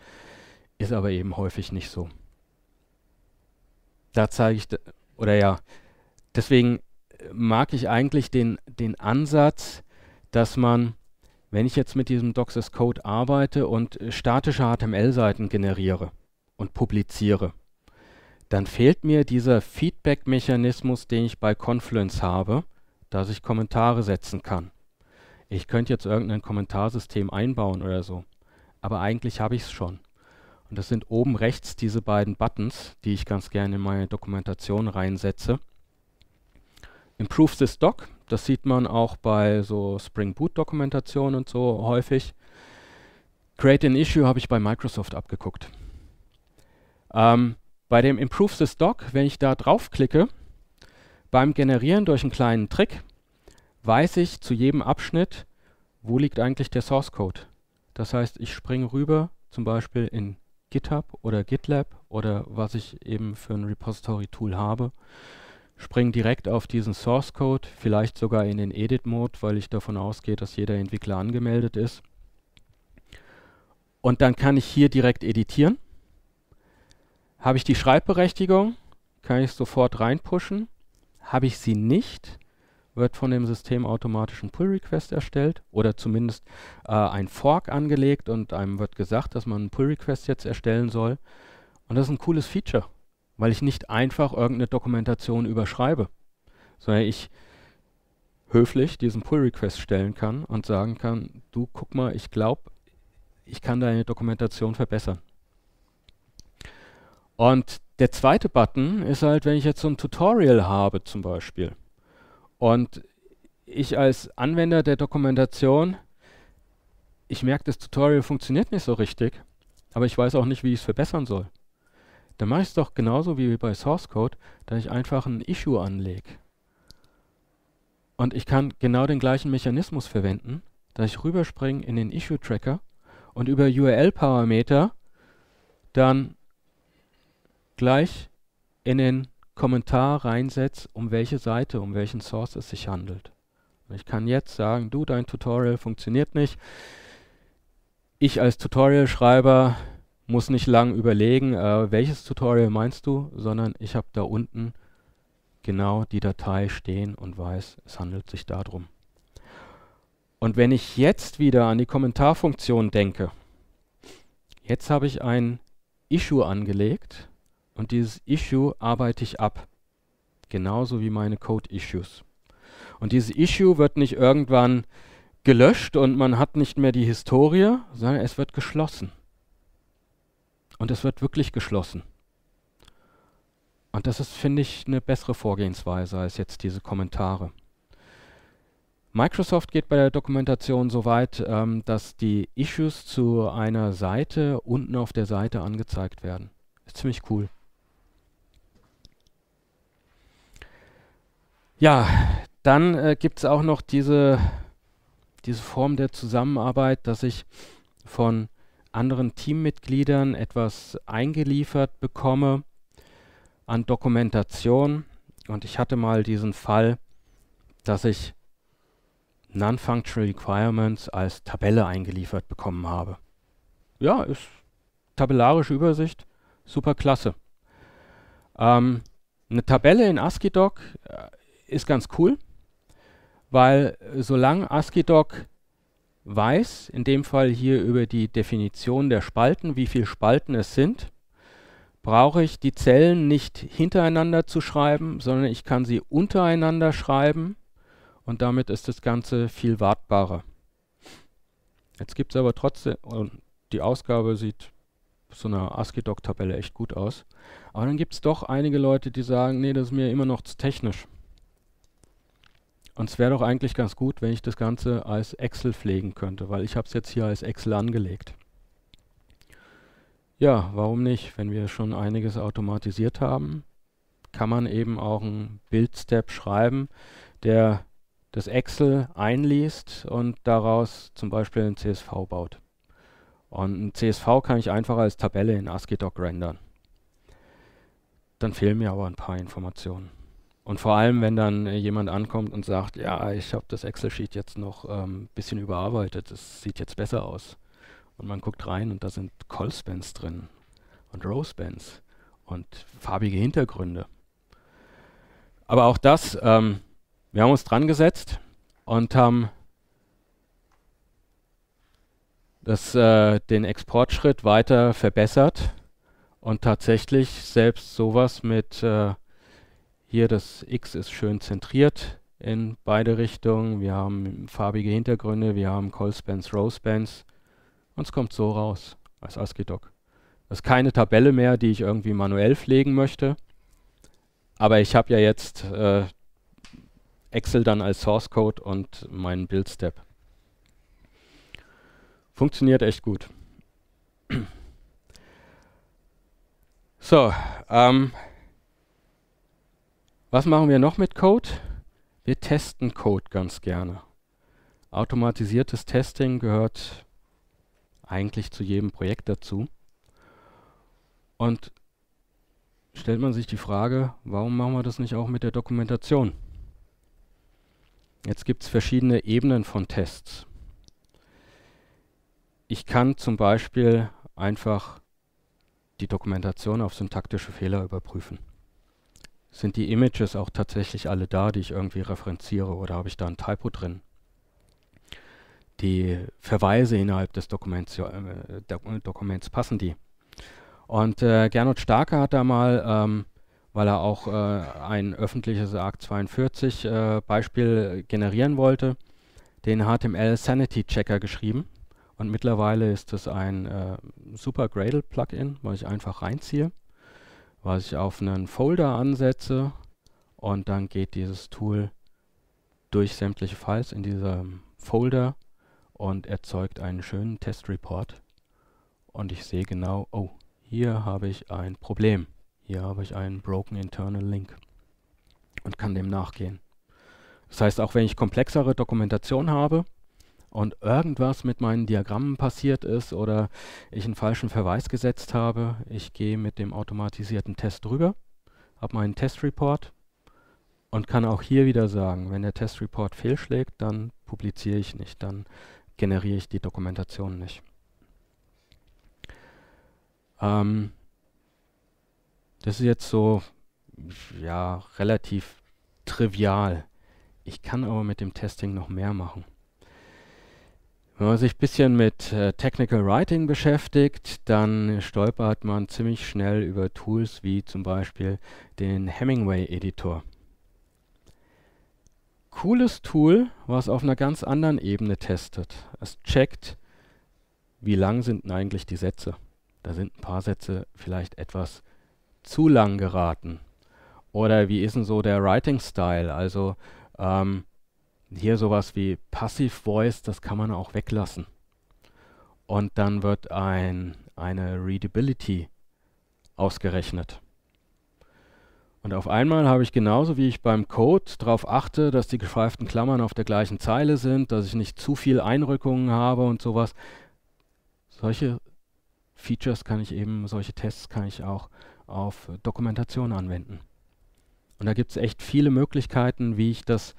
Speaker 1: ist aber eben häufig nicht so. Da zeige ich, oder ja, deswegen äh, mag ich eigentlich den, den Ansatz, dass man, wenn ich jetzt mit diesem Doxis Code arbeite und äh, statische HTML-Seiten generiere, und publiziere, dann fehlt mir dieser Feedback-Mechanismus, den ich bei Confluence habe, dass ich Kommentare setzen kann. Ich könnte jetzt irgendein Kommentarsystem einbauen oder so, aber eigentlich habe ich es schon. Und das sind oben rechts diese beiden Buttons, die ich ganz gerne in meine Dokumentation reinsetze. Improve this doc, das sieht man auch bei so Spring Boot Dokumentation und so häufig. Create an issue habe ich bei Microsoft abgeguckt. Ähm, bei dem Improve this Doc, wenn ich da draufklicke, beim Generieren durch einen kleinen Trick, weiß ich zu jedem Abschnitt, wo liegt eigentlich der Source Code. Das heißt, ich springe rüber, zum Beispiel in GitHub oder GitLab oder was ich eben für ein Repository-Tool habe, springe direkt auf diesen Source Code, vielleicht sogar in den Edit-Mode, weil ich davon ausgehe, dass jeder Entwickler angemeldet ist. Und dann kann ich hier direkt editieren habe ich die Schreibberechtigung, kann ich es sofort reinpushen. Habe ich sie nicht, wird von dem System automatisch ein Pull-Request erstellt oder zumindest äh, ein Fork angelegt und einem wird gesagt, dass man einen Pull-Request jetzt erstellen soll. Und das ist ein cooles Feature, weil ich nicht einfach irgendeine Dokumentation überschreibe, sondern ich höflich diesen Pull-Request stellen kann und sagen kann, du guck mal, ich glaube, ich kann deine Dokumentation verbessern. Und der zweite Button ist halt, wenn ich jetzt so ein Tutorial habe zum Beispiel und ich als Anwender der Dokumentation, ich merke, das Tutorial funktioniert nicht so richtig, aber ich weiß auch nicht, wie ich es verbessern soll. Dann mache ich es doch genauso wie bei Source Code, dass ich einfach ein Issue anlege. Und ich kann genau den gleichen Mechanismus verwenden, dass ich rüberspringe in den Issue Tracker und über URL-Parameter dann gleich in den Kommentar reinsetze, um welche Seite, um welchen Source es sich handelt. Ich kann jetzt sagen, du, dein Tutorial funktioniert nicht. Ich als Tutorial-Schreiber muss nicht lang überlegen, äh, welches Tutorial meinst du, sondern ich habe da unten genau die Datei stehen und weiß, es handelt sich darum. Und wenn ich jetzt wieder an die Kommentarfunktion denke, jetzt habe ich ein Issue angelegt, und dieses Issue arbeite ich ab. Genauso wie meine Code-Issues. Und dieses Issue wird nicht irgendwann gelöscht und man hat nicht mehr die Historie, sondern es wird geschlossen. Und es wird wirklich geschlossen. Und das ist, finde ich, eine bessere Vorgehensweise als jetzt diese Kommentare. Microsoft geht bei der Dokumentation so weit, ähm, dass die Issues zu einer Seite unten auf der Seite angezeigt werden. Ist ziemlich cool. Ja, dann äh, gibt es auch noch diese, diese Form der Zusammenarbeit, dass ich von anderen Teammitgliedern etwas eingeliefert bekomme an Dokumentation. Und ich hatte mal diesen Fall, dass ich Non-Functional Requirements als Tabelle eingeliefert bekommen habe. Ja, ist tabellarische Übersicht, super klasse. Ähm, eine Tabelle in ASCII-Doc äh, ist ganz cool, weil solange ASCII-Doc weiß, in dem Fall hier über die Definition der Spalten, wie viele Spalten es sind, brauche ich die Zellen nicht hintereinander zu schreiben, sondern ich kann sie untereinander schreiben und damit ist das Ganze viel wartbarer. Jetzt gibt es aber trotzdem, und die Ausgabe sieht so einer ASCII-Doc-Tabelle echt gut aus, aber dann gibt es doch einige Leute, die sagen, nee, das ist mir immer noch zu technisch. Und es wäre doch eigentlich ganz gut, wenn ich das Ganze als Excel pflegen könnte, weil ich habe es jetzt hier als Excel angelegt. Ja, warum nicht? Wenn wir schon einiges automatisiert haben, kann man eben auch einen Build-Step schreiben, der das Excel einliest und daraus zum Beispiel ein CSV baut. Und ein CSV kann ich einfach als Tabelle in ASCII-Doc rendern. Dann fehlen mir aber ein paar Informationen. Und vor allem, wenn dann äh, jemand ankommt und sagt, ja, ich habe das Excel-Sheet jetzt noch ein ähm, bisschen überarbeitet, es sieht jetzt besser aus. Und man guckt rein und da sind call drin und row und farbige Hintergründe. Aber auch das, ähm, wir haben uns dran gesetzt und haben das, äh, den Exportschritt weiter verbessert und tatsächlich selbst sowas mit äh, hier das X ist schön zentriert in beide Richtungen. Wir haben farbige Hintergründe, wir haben Call-Spans, Row-Spans. Und es kommt so raus als ASCII-Doc. Das ist keine Tabelle mehr, die ich irgendwie manuell pflegen möchte. Aber ich habe ja jetzt äh, Excel dann als Source Code und meinen Build Step. Funktioniert echt gut. [CLEARS THROAT] So, ähm, was machen wir noch mit Code? Wir testen Code ganz gerne. Automatisiertes Testing gehört eigentlich zu jedem Projekt dazu. Und stellt man sich die Frage, warum machen wir das nicht auch mit der Dokumentation? Jetzt gibt es verschiedene Ebenen von Tests. Ich kann zum Beispiel einfach die Dokumentation auf syntaktische Fehler überprüfen. Sind die Images auch tatsächlich alle da, die ich irgendwie referenziere oder habe ich da ein Typo drin? Die Verweise innerhalb des Dokuments, äh, Dokuments passen die? Und äh, Gernot Starke hat da mal, ähm, weil er auch äh, ein öffentliches ARC 42 äh, Beispiel generieren wollte, den HTML Sanity Checker geschrieben. Und mittlerweile ist es ein äh, super Gradle Plugin, was ich einfach reinziehe was ich auf einen Folder ansetze und dann geht dieses Tool durch sämtliche Files in diesem Folder und erzeugt einen schönen Test Report Und ich sehe genau, oh, hier habe ich ein Problem. Hier habe ich einen broken internal link und kann dem nachgehen. Das heißt, auch wenn ich komplexere Dokumentation habe, und irgendwas mit meinen Diagrammen passiert ist oder ich einen falschen Verweis gesetzt habe, ich gehe mit dem automatisierten Test drüber, habe meinen Testreport und kann auch hier wieder sagen, wenn der Testreport fehlschlägt, dann publiziere ich nicht, dann generiere ich die Dokumentation nicht. Ähm, das ist jetzt so ja relativ trivial. Ich kann aber mit dem Testing noch mehr machen. Wenn man sich ein bisschen mit äh, Technical Writing beschäftigt, dann stolpert man ziemlich schnell über Tools wie zum Beispiel den Hemingway Editor. Cooles Tool, was auf einer ganz anderen Ebene testet. Es checkt, wie lang sind denn eigentlich die Sätze. Da sind ein paar Sätze vielleicht etwas zu lang geraten. Oder wie ist denn so der Writing-Style? Also ähm, hier sowas wie Passive Voice, das kann man auch weglassen. Und dann wird ein, eine Readability ausgerechnet. Und auf einmal habe ich genauso wie ich beim Code darauf achte, dass die geschweiften Klammern auf der gleichen Zeile sind, dass ich nicht zu viel Einrückungen habe und sowas. Solche Features kann ich eben, solche Tests kann ich auch auf Dokumentation anwenden. Und da gibt es echt viele Möglichkeiten, wie ich das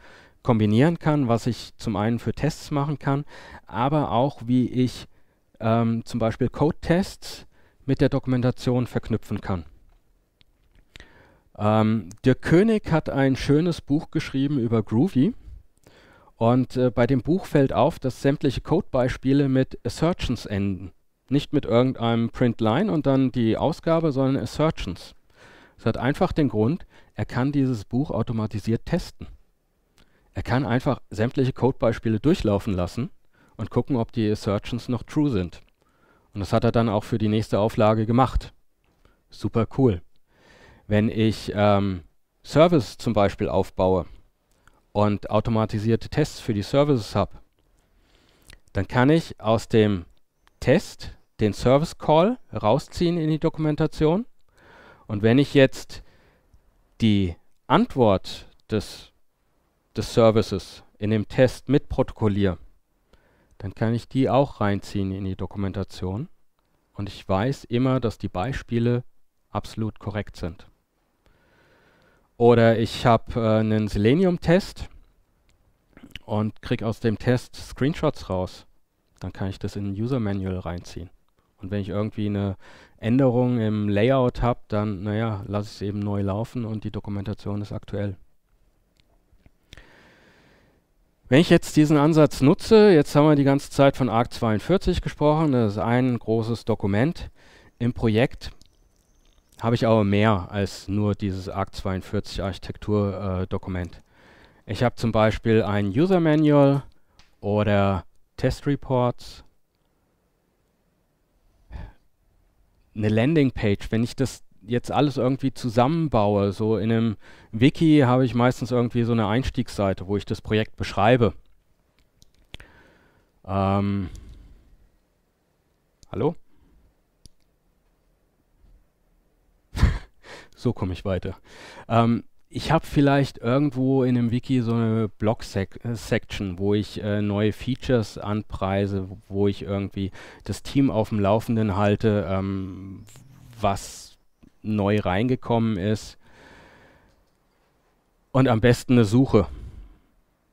Speaker 1: kombinieren kann, was ich zum einen für Tests machen kann, aber auch wie ich ähm, zum Beispiel Code-Tests mit der Dokumentation verknüpfen kann. Ähm, Dirk König hat ein schönes Buch geschrieben über Groovy. Und äh, bei dem Buch fällt auf, dass sämtliche Codebeispiele mit Assertions enden. Nicht mit irgendeinem Printline und dann die Ausgabe, sondern Assertions. Das hat einfach den Grund, er kann dieses Buch automatisiert testen. Er kann einfach sämtliche Codebeispiele durchlaufen lassen und gucken, ob die Assertions noch true sind. Und das hat er dann auch für die nächste Auflage gemacht. Super cool. Wenn ich ähm, Service zum Beispiel aufbaue und automatisierte Tests für die Services habe, dann kann ich aus dem Test den Service Call rausziehen in die Dokumentation. Und wenn ich jetzt die Antwort des des Services in dem Test mitprotokolliere, dann kann ich die auch reinziehen in die Dokumentation und ich weiß immer, dass die Beispiele absolut korrekt sind. Oder ich habe äh, einen Selenium-Test und kriege aus dem Test Screenshots raus. Dann kann ich das in ein User Manual reinziehen. Und wenn ich irgendwie eine Änderung im Layout habe, dann, naja, lasse ich es eben neu laufen und die Dokumentation ist aktuell. Wenn ich jetzt diesen Ansatz nutze, jetzt haben wir die ganze Zeit von ARC 42 gesprochen, das ist ein großes Dokument. Im Projekt habe ich aber mehr als nur dieses ARC 42 Architekturdokument. Äh, ich habe zum Beispiel ein User Manual oder Test Reports, eine Landingpage. Wenn ich das jetzt alles irgendwie zusammenbaue. So in einem Wiki habe ich meistens irgendwie so eine Einstiegsseite, wo ich das Projekt beschreibe. Ähm, hallo? [LAUGHS] so komme ich weiter. Ähm, ich habe vielleicht irgendwo in einem Wiki so eine Blog-Section, wo ich äh, neue Features anpreise, wo ich irgendwie das Team auf dem Laufenden halte, ähm, was neu reingekommen ist. Und am besten eine Suche.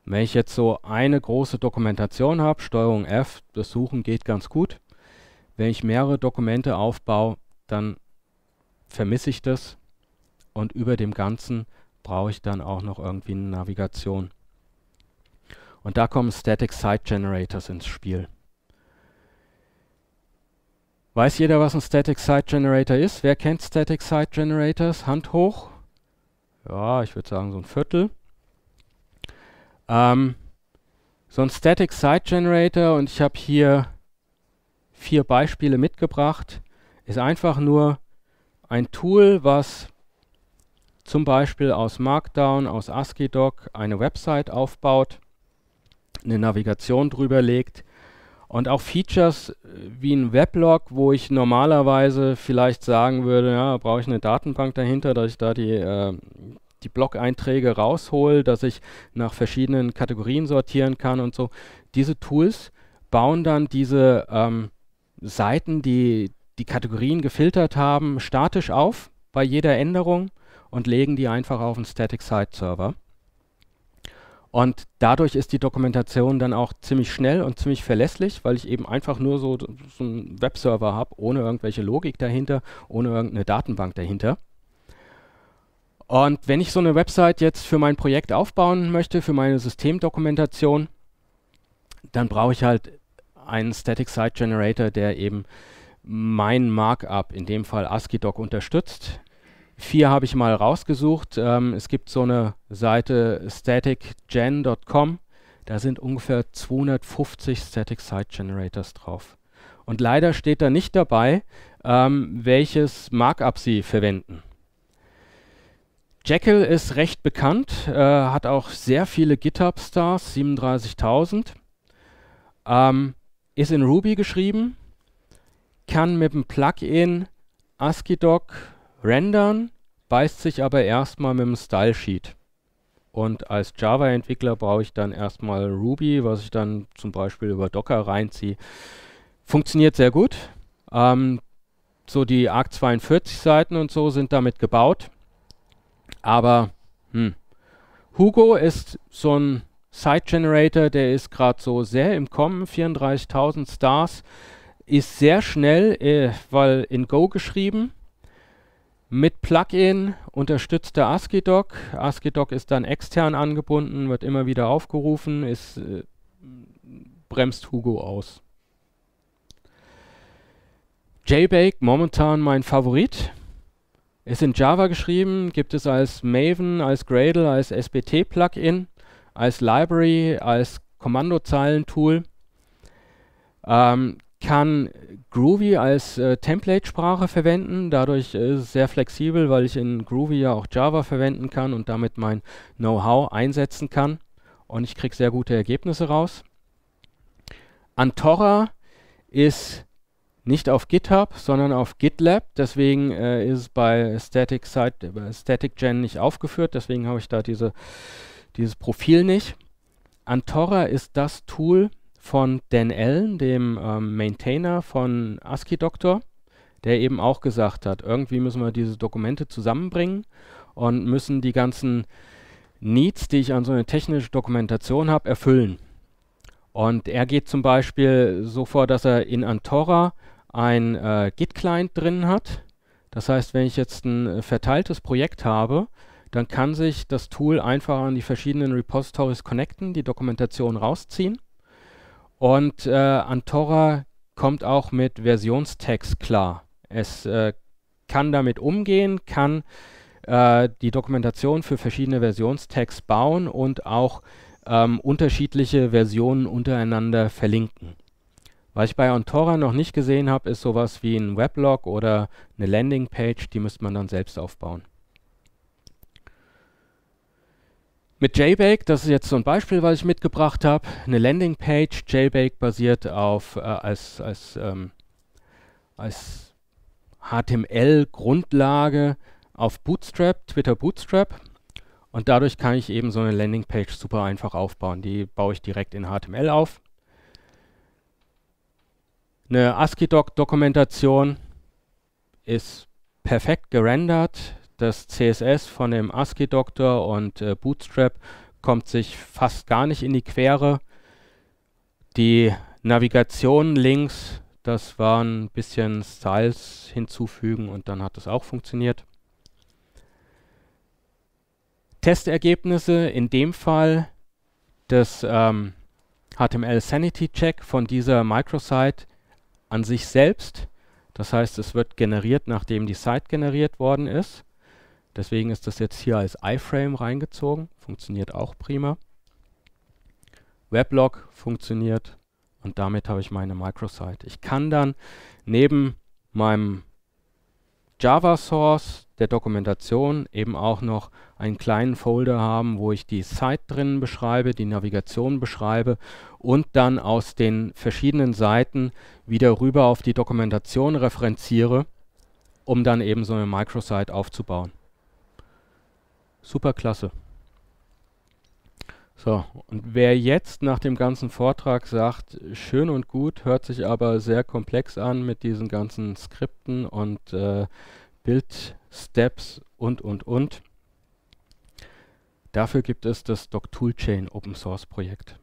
Speaker 1: Wenn ich jetzt so eine große Dokumentation habe, Steuerung F, das Suchen geht ganz gut. Wenn ich mehrere Dokumente aufbaue, dann vermisse ich das. Und über dem Ganzen brauche ich dann auch noch irgendwie eine Navigation. Und da kommen Static Site Generators ins Spiel. Weiß jeder, was ein Static Site Generator ist? Wer kennt Static Site Generators? Hand hoch. Ja, ich würde sagen so ein Viertel. Ähm, so ein Static Site Generator, und ich habe hier vier Beispiele mitgebracht, ist einfach nur ein Tool, was zum Beispiel aus Markdown, aus ASCII-Doc eine Website aufbaut, eine Navigation drüber legt, und auch Features äh, wie ein Weblog, wo ich normalerweise vielleicht sagen würde, ja, brauche ich eine Datenbank dahinter, dass ich da die, äh, die Blog-Einträge raushole, dass ich nach verschiedenen Kategorien sortieren kann und so. Diese Tools bauen dann diese ähm, Seiten, die die Kategorien gefiltert haben, statisch auf bei jeder Änderung und legen die einfach auf einen Static Site Server. Und dadurch ist die Dokumentation dann auch ziemlich schnell und ziemlich verlässlich, weil ich eben einfach nur so, so einen Webserver habe, ohne irgendwelche Logik dahinter, ohne irgendeine Datenbank dahinter. Und wenn ich so eine Website jetzt für mein Projekt aufbauen möchte, für meine Systemdokumentation, dann brauche ich halt einen Static Site Generator, der eben mein Markup, in dem Fall ASCII-Doc, unterstützt, vier habe ich mal rausgesucht. Ähm, es gibt so eine Seite staticgen.com. Da sind ungefähr 250 Static Site Generators drauf. Und leider steht da nicht dabei, ähm, welches Markup sie verwenden. Jekyll ist recht bekannt, äh, hat auch sehr viele GitHub-Stars, 37.000, ähm, ist in Ruby geschrieben, kann mit dem Plugin ASCII-Doc rendern beißt sich aber erstmal mit dem Style Sheet. Und als Java-Entwickler brauche ich dann erstmal Ruby, was ich dann zum Beispiel über Docker reinziehe. Funktioniert sehr gut. Ähm, so die ARC 42 Seiten und so sind damit gebaut. Aber hm. Hugo ist so ein Site Generator, der ist gerade so sehr im Kommen, 34.000 Stars, ist sehr schnell, äh, weil in Go geschrieben mit Plugin unterstützt der ASCII-Doc. ASCII-Doc ist dann extern angebunden, wird immer wieder aufgerufen, ist, äh, bremst Hugo aus. JBake momentan mein Favorit. Ist in Java geschrieben, gibt es als Maven, als Gradle, als SBT-Plugin, als Library, als Kommandozeilentool. Ähm, kann Groovy als äh, Template-Sprache verwenden. Dadurch äh, ist es sehr flexibel, weil ich in Groovy ja auch Java verwenden kann und damit mein Know-how einsetzen kann. Und ich kriege sehr gute Ergebnisse raus. Antora ist nicht auf GitHub, sondern auf GitLab. Deswegen äh, ist es bei Static, Site, äh, bei Static Gen nicht aufgeführt. Deswegen habe ich da diese, dieses Profil nicht. Antora ist das Tool, von Dan Allen, dem ähm, Maintainer von ASCII Doctor, der eben auch gesagt hat, irgendwie müssen wir diese Dokumente zusammenbringen und müssen die ganzen Needs, die ich an so eine technische Dokumentation habe, erfüllen. Und er geht zum Beispiel so vor, dass er in Antora ein äh, Git-Client drin hat. Das heißt, wenn ich jetzt ein äh, verteiltes Projekt habe, dann kann sich das Tool einfach an die verschiedenen Repositories connecten, die Dokumentation rausziehen und äh, Antora kommt auch mit Versionstext klar. Es äh, kann damit umgehen, kann äh, die Dokumentation für verschiedene Versionstext bauen und auch ähm, unterschiedliche Versionen untereinander verlinken. Was ich bei Antora noch nicht gesehen habe, ist sowas wie ein Weblog oder eine Landingpage, die müsste man dann selbst aufbauen. Mit JBake, das ist jetzt so ein Beispiel, was ich mitgebracht habe, eine Landingpage. JBake basiert auf äh, als, als, ähm, als HTML-Grundlage auf Bootstrap, Twitter Bootstrap. Und dadurch kann ich eben so eine Landingpage super einfach aufbauen. Die baue ich direkt in HTML auf. Eine ASCII-Dokumentation ist perfekt gerendert das CSS von dem ASCII-Doktor und äh, Bootstrap kommt sich fast gar nicht in die Quere. Die Navigation links, das war ein bisschen Styles hinzufügen und dann hat das auch funktioniert. Testergebnisse in dem Fall des ähm, HTML Sanity Check von dieser Microsite an sich selbst. Das heißt, es wird generiert, nachdem die Site generiert worden ist. Deswegen ist das jetzt hier als iframe reingezogen, funktioniert auch prima. Weblog funktioniert und damit habe ich meine Microsite. Ich kann dann neben meinem Java Source der Dokumentation eben auch noch einen kleinen Folder haben, wo ich die Site drin beschreibe, die Navigation beschreibe und dann aus den verschiedenen Seiten wieder rüber auf die Dokumentation referenziere, um dann eben so eine Microsite aufzubauen super klasse. So, und wer jetzt nach dem ganzen Vortrag sagt, schön und gut, hört sich aber sehr komplex an mit diesen ganzen Skripten und äh, Bildsteps und, und, und. Dafür gibt es das DocToolChain Open Source Projekt.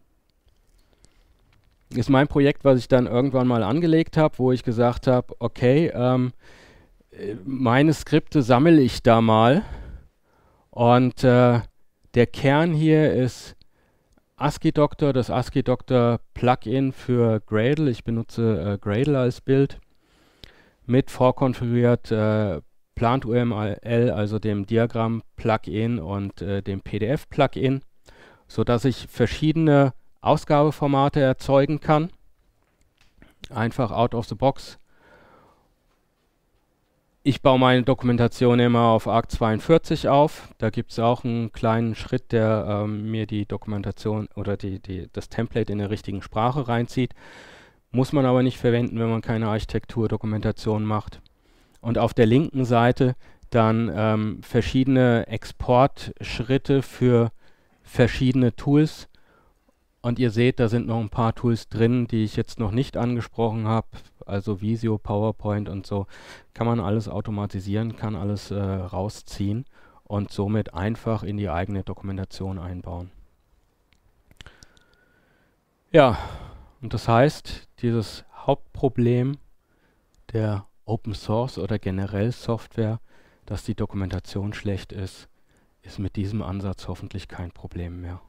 Speaker 1: Ist mein Projekt, was ich dann irgendwann mal angelegt habe, wo ich gesagt habe, okay, ähm, äh, meine Skripte sammle ich da mal und äh, der Kern hier ist ASCII Doctor, das ASCII Doctor Plugin für Gradle. Ich benutze äh, Gradle als Bild mit vorkonfiguriert äh, Plant UML, also dem Diagramm Plugin und äh, dem PDF Plugin, sodass ich verschiedene Ausgabeformate erzeugen kann. Einfach out of the box ich baue meine Dokumentation immer auf ARC 42 auf. Da gibt es auch einen kleinen Schritt, der ähm, mir die Dokumentation oder die, die, das Template in der richtigen Sprache reinzieht. Muss man aber nicht verwenden, wenn man keine Architekturdokumentation macht. Und auf der linken Seite dann ähm, verschiedene Exportschritte für verschiedene Tools. Und ihr seht, da sind noch ein paar Tools drin, die ich jetzt noch nicht angesprochen habe also Visio, PowerPoint und so, kann man alles automatisieren, kann alles äh, rausziehen und somit einfach in die eigene Dokumentation einbauen. Ja, und das heißt, dieses Hauptproblem der Open Source oder generell Software, dass die Dokumentation schlecht ist, ist mit diesem Ansatz hoffentlich kein Problem mehr.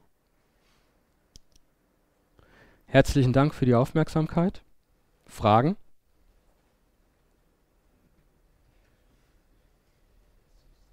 Speaker 1: Herzlichen Dank für die Aufmerksamkeit. Fragen?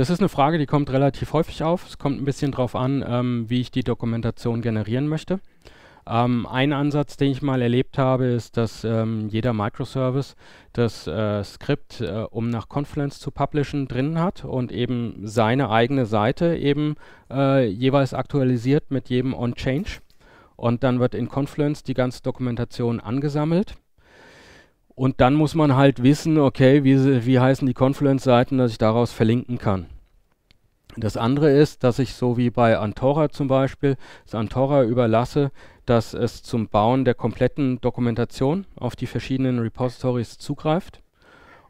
Speaker 1: Das ist eine Frage, die kommt relativ häufig auf. Es kommt ein bisschen darauf an, ähm, wie ich die Dokumentation generieren möchte. Ähm, ein Ansatz, den ich mal erlebt habe, ist, dass ähm, jeder Microservice das äh, Skript, äh, um nach Confluence zu publishen, drin hat und eben seine eigene Seite eben äh, jeweils aktualisiert mit jedem On-Change. Und dann wird in Confluence die ganze Dokumentation angesammelt und dann muss man halt wissen, okay, wie, wie heißen die Confluence-Seiten, dass ich daraus verlinken kann. Das andere ist, dass ich so wie bei Antora zum Beispiel, es Antora überlasse, dass es zum Bauen der kompletten Dokumentation auf die verschiedenen Repositories zugreift.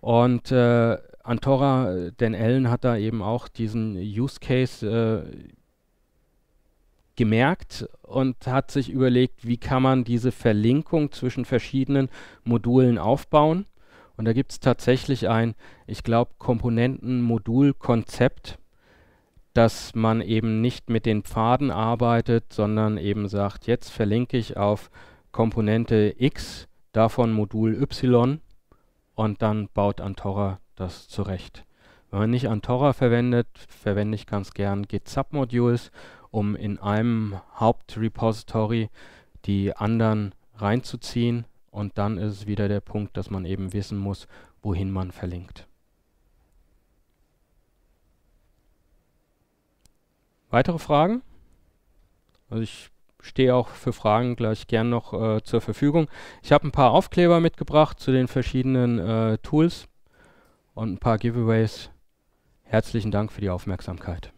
Speaker 1: Und äh, Antora, Dan Ellen hat da eben auch diesen Use Case äh, gemerkt und hat sich überlegt, wie kann man diese Verlinkung zwischen verschiedenen Modulen aufbauen. Und da gibt es tatsächlich ein, ich glaube, Komponenten-Modul-Konzept, dass man eben nicht mit den Pfaden arbeitet, sondern eben sagt, jetzt verlinke ich auf Komponente X, davon Modul Y und dann baut Antora das zurecht. Wenn man nicht Antora verwendet, verwende ich ganz gern GZAP-Modules um in einem Hauptrepository die anderen reinzuziehen. Und dann ist es wieder der Punkt, dass man eben wissen muss, wohin man verlinkt. Weitere Fragen? Also ich stehe auch für Fragen gleich gern noch äh, zur Verfügung. Ich habe ein paar Aufkleber mitgebracht zu den verschiedenen äh, Tools und ein paar Giveaways. Herzlichen Dank für die Aufmerksamkeit.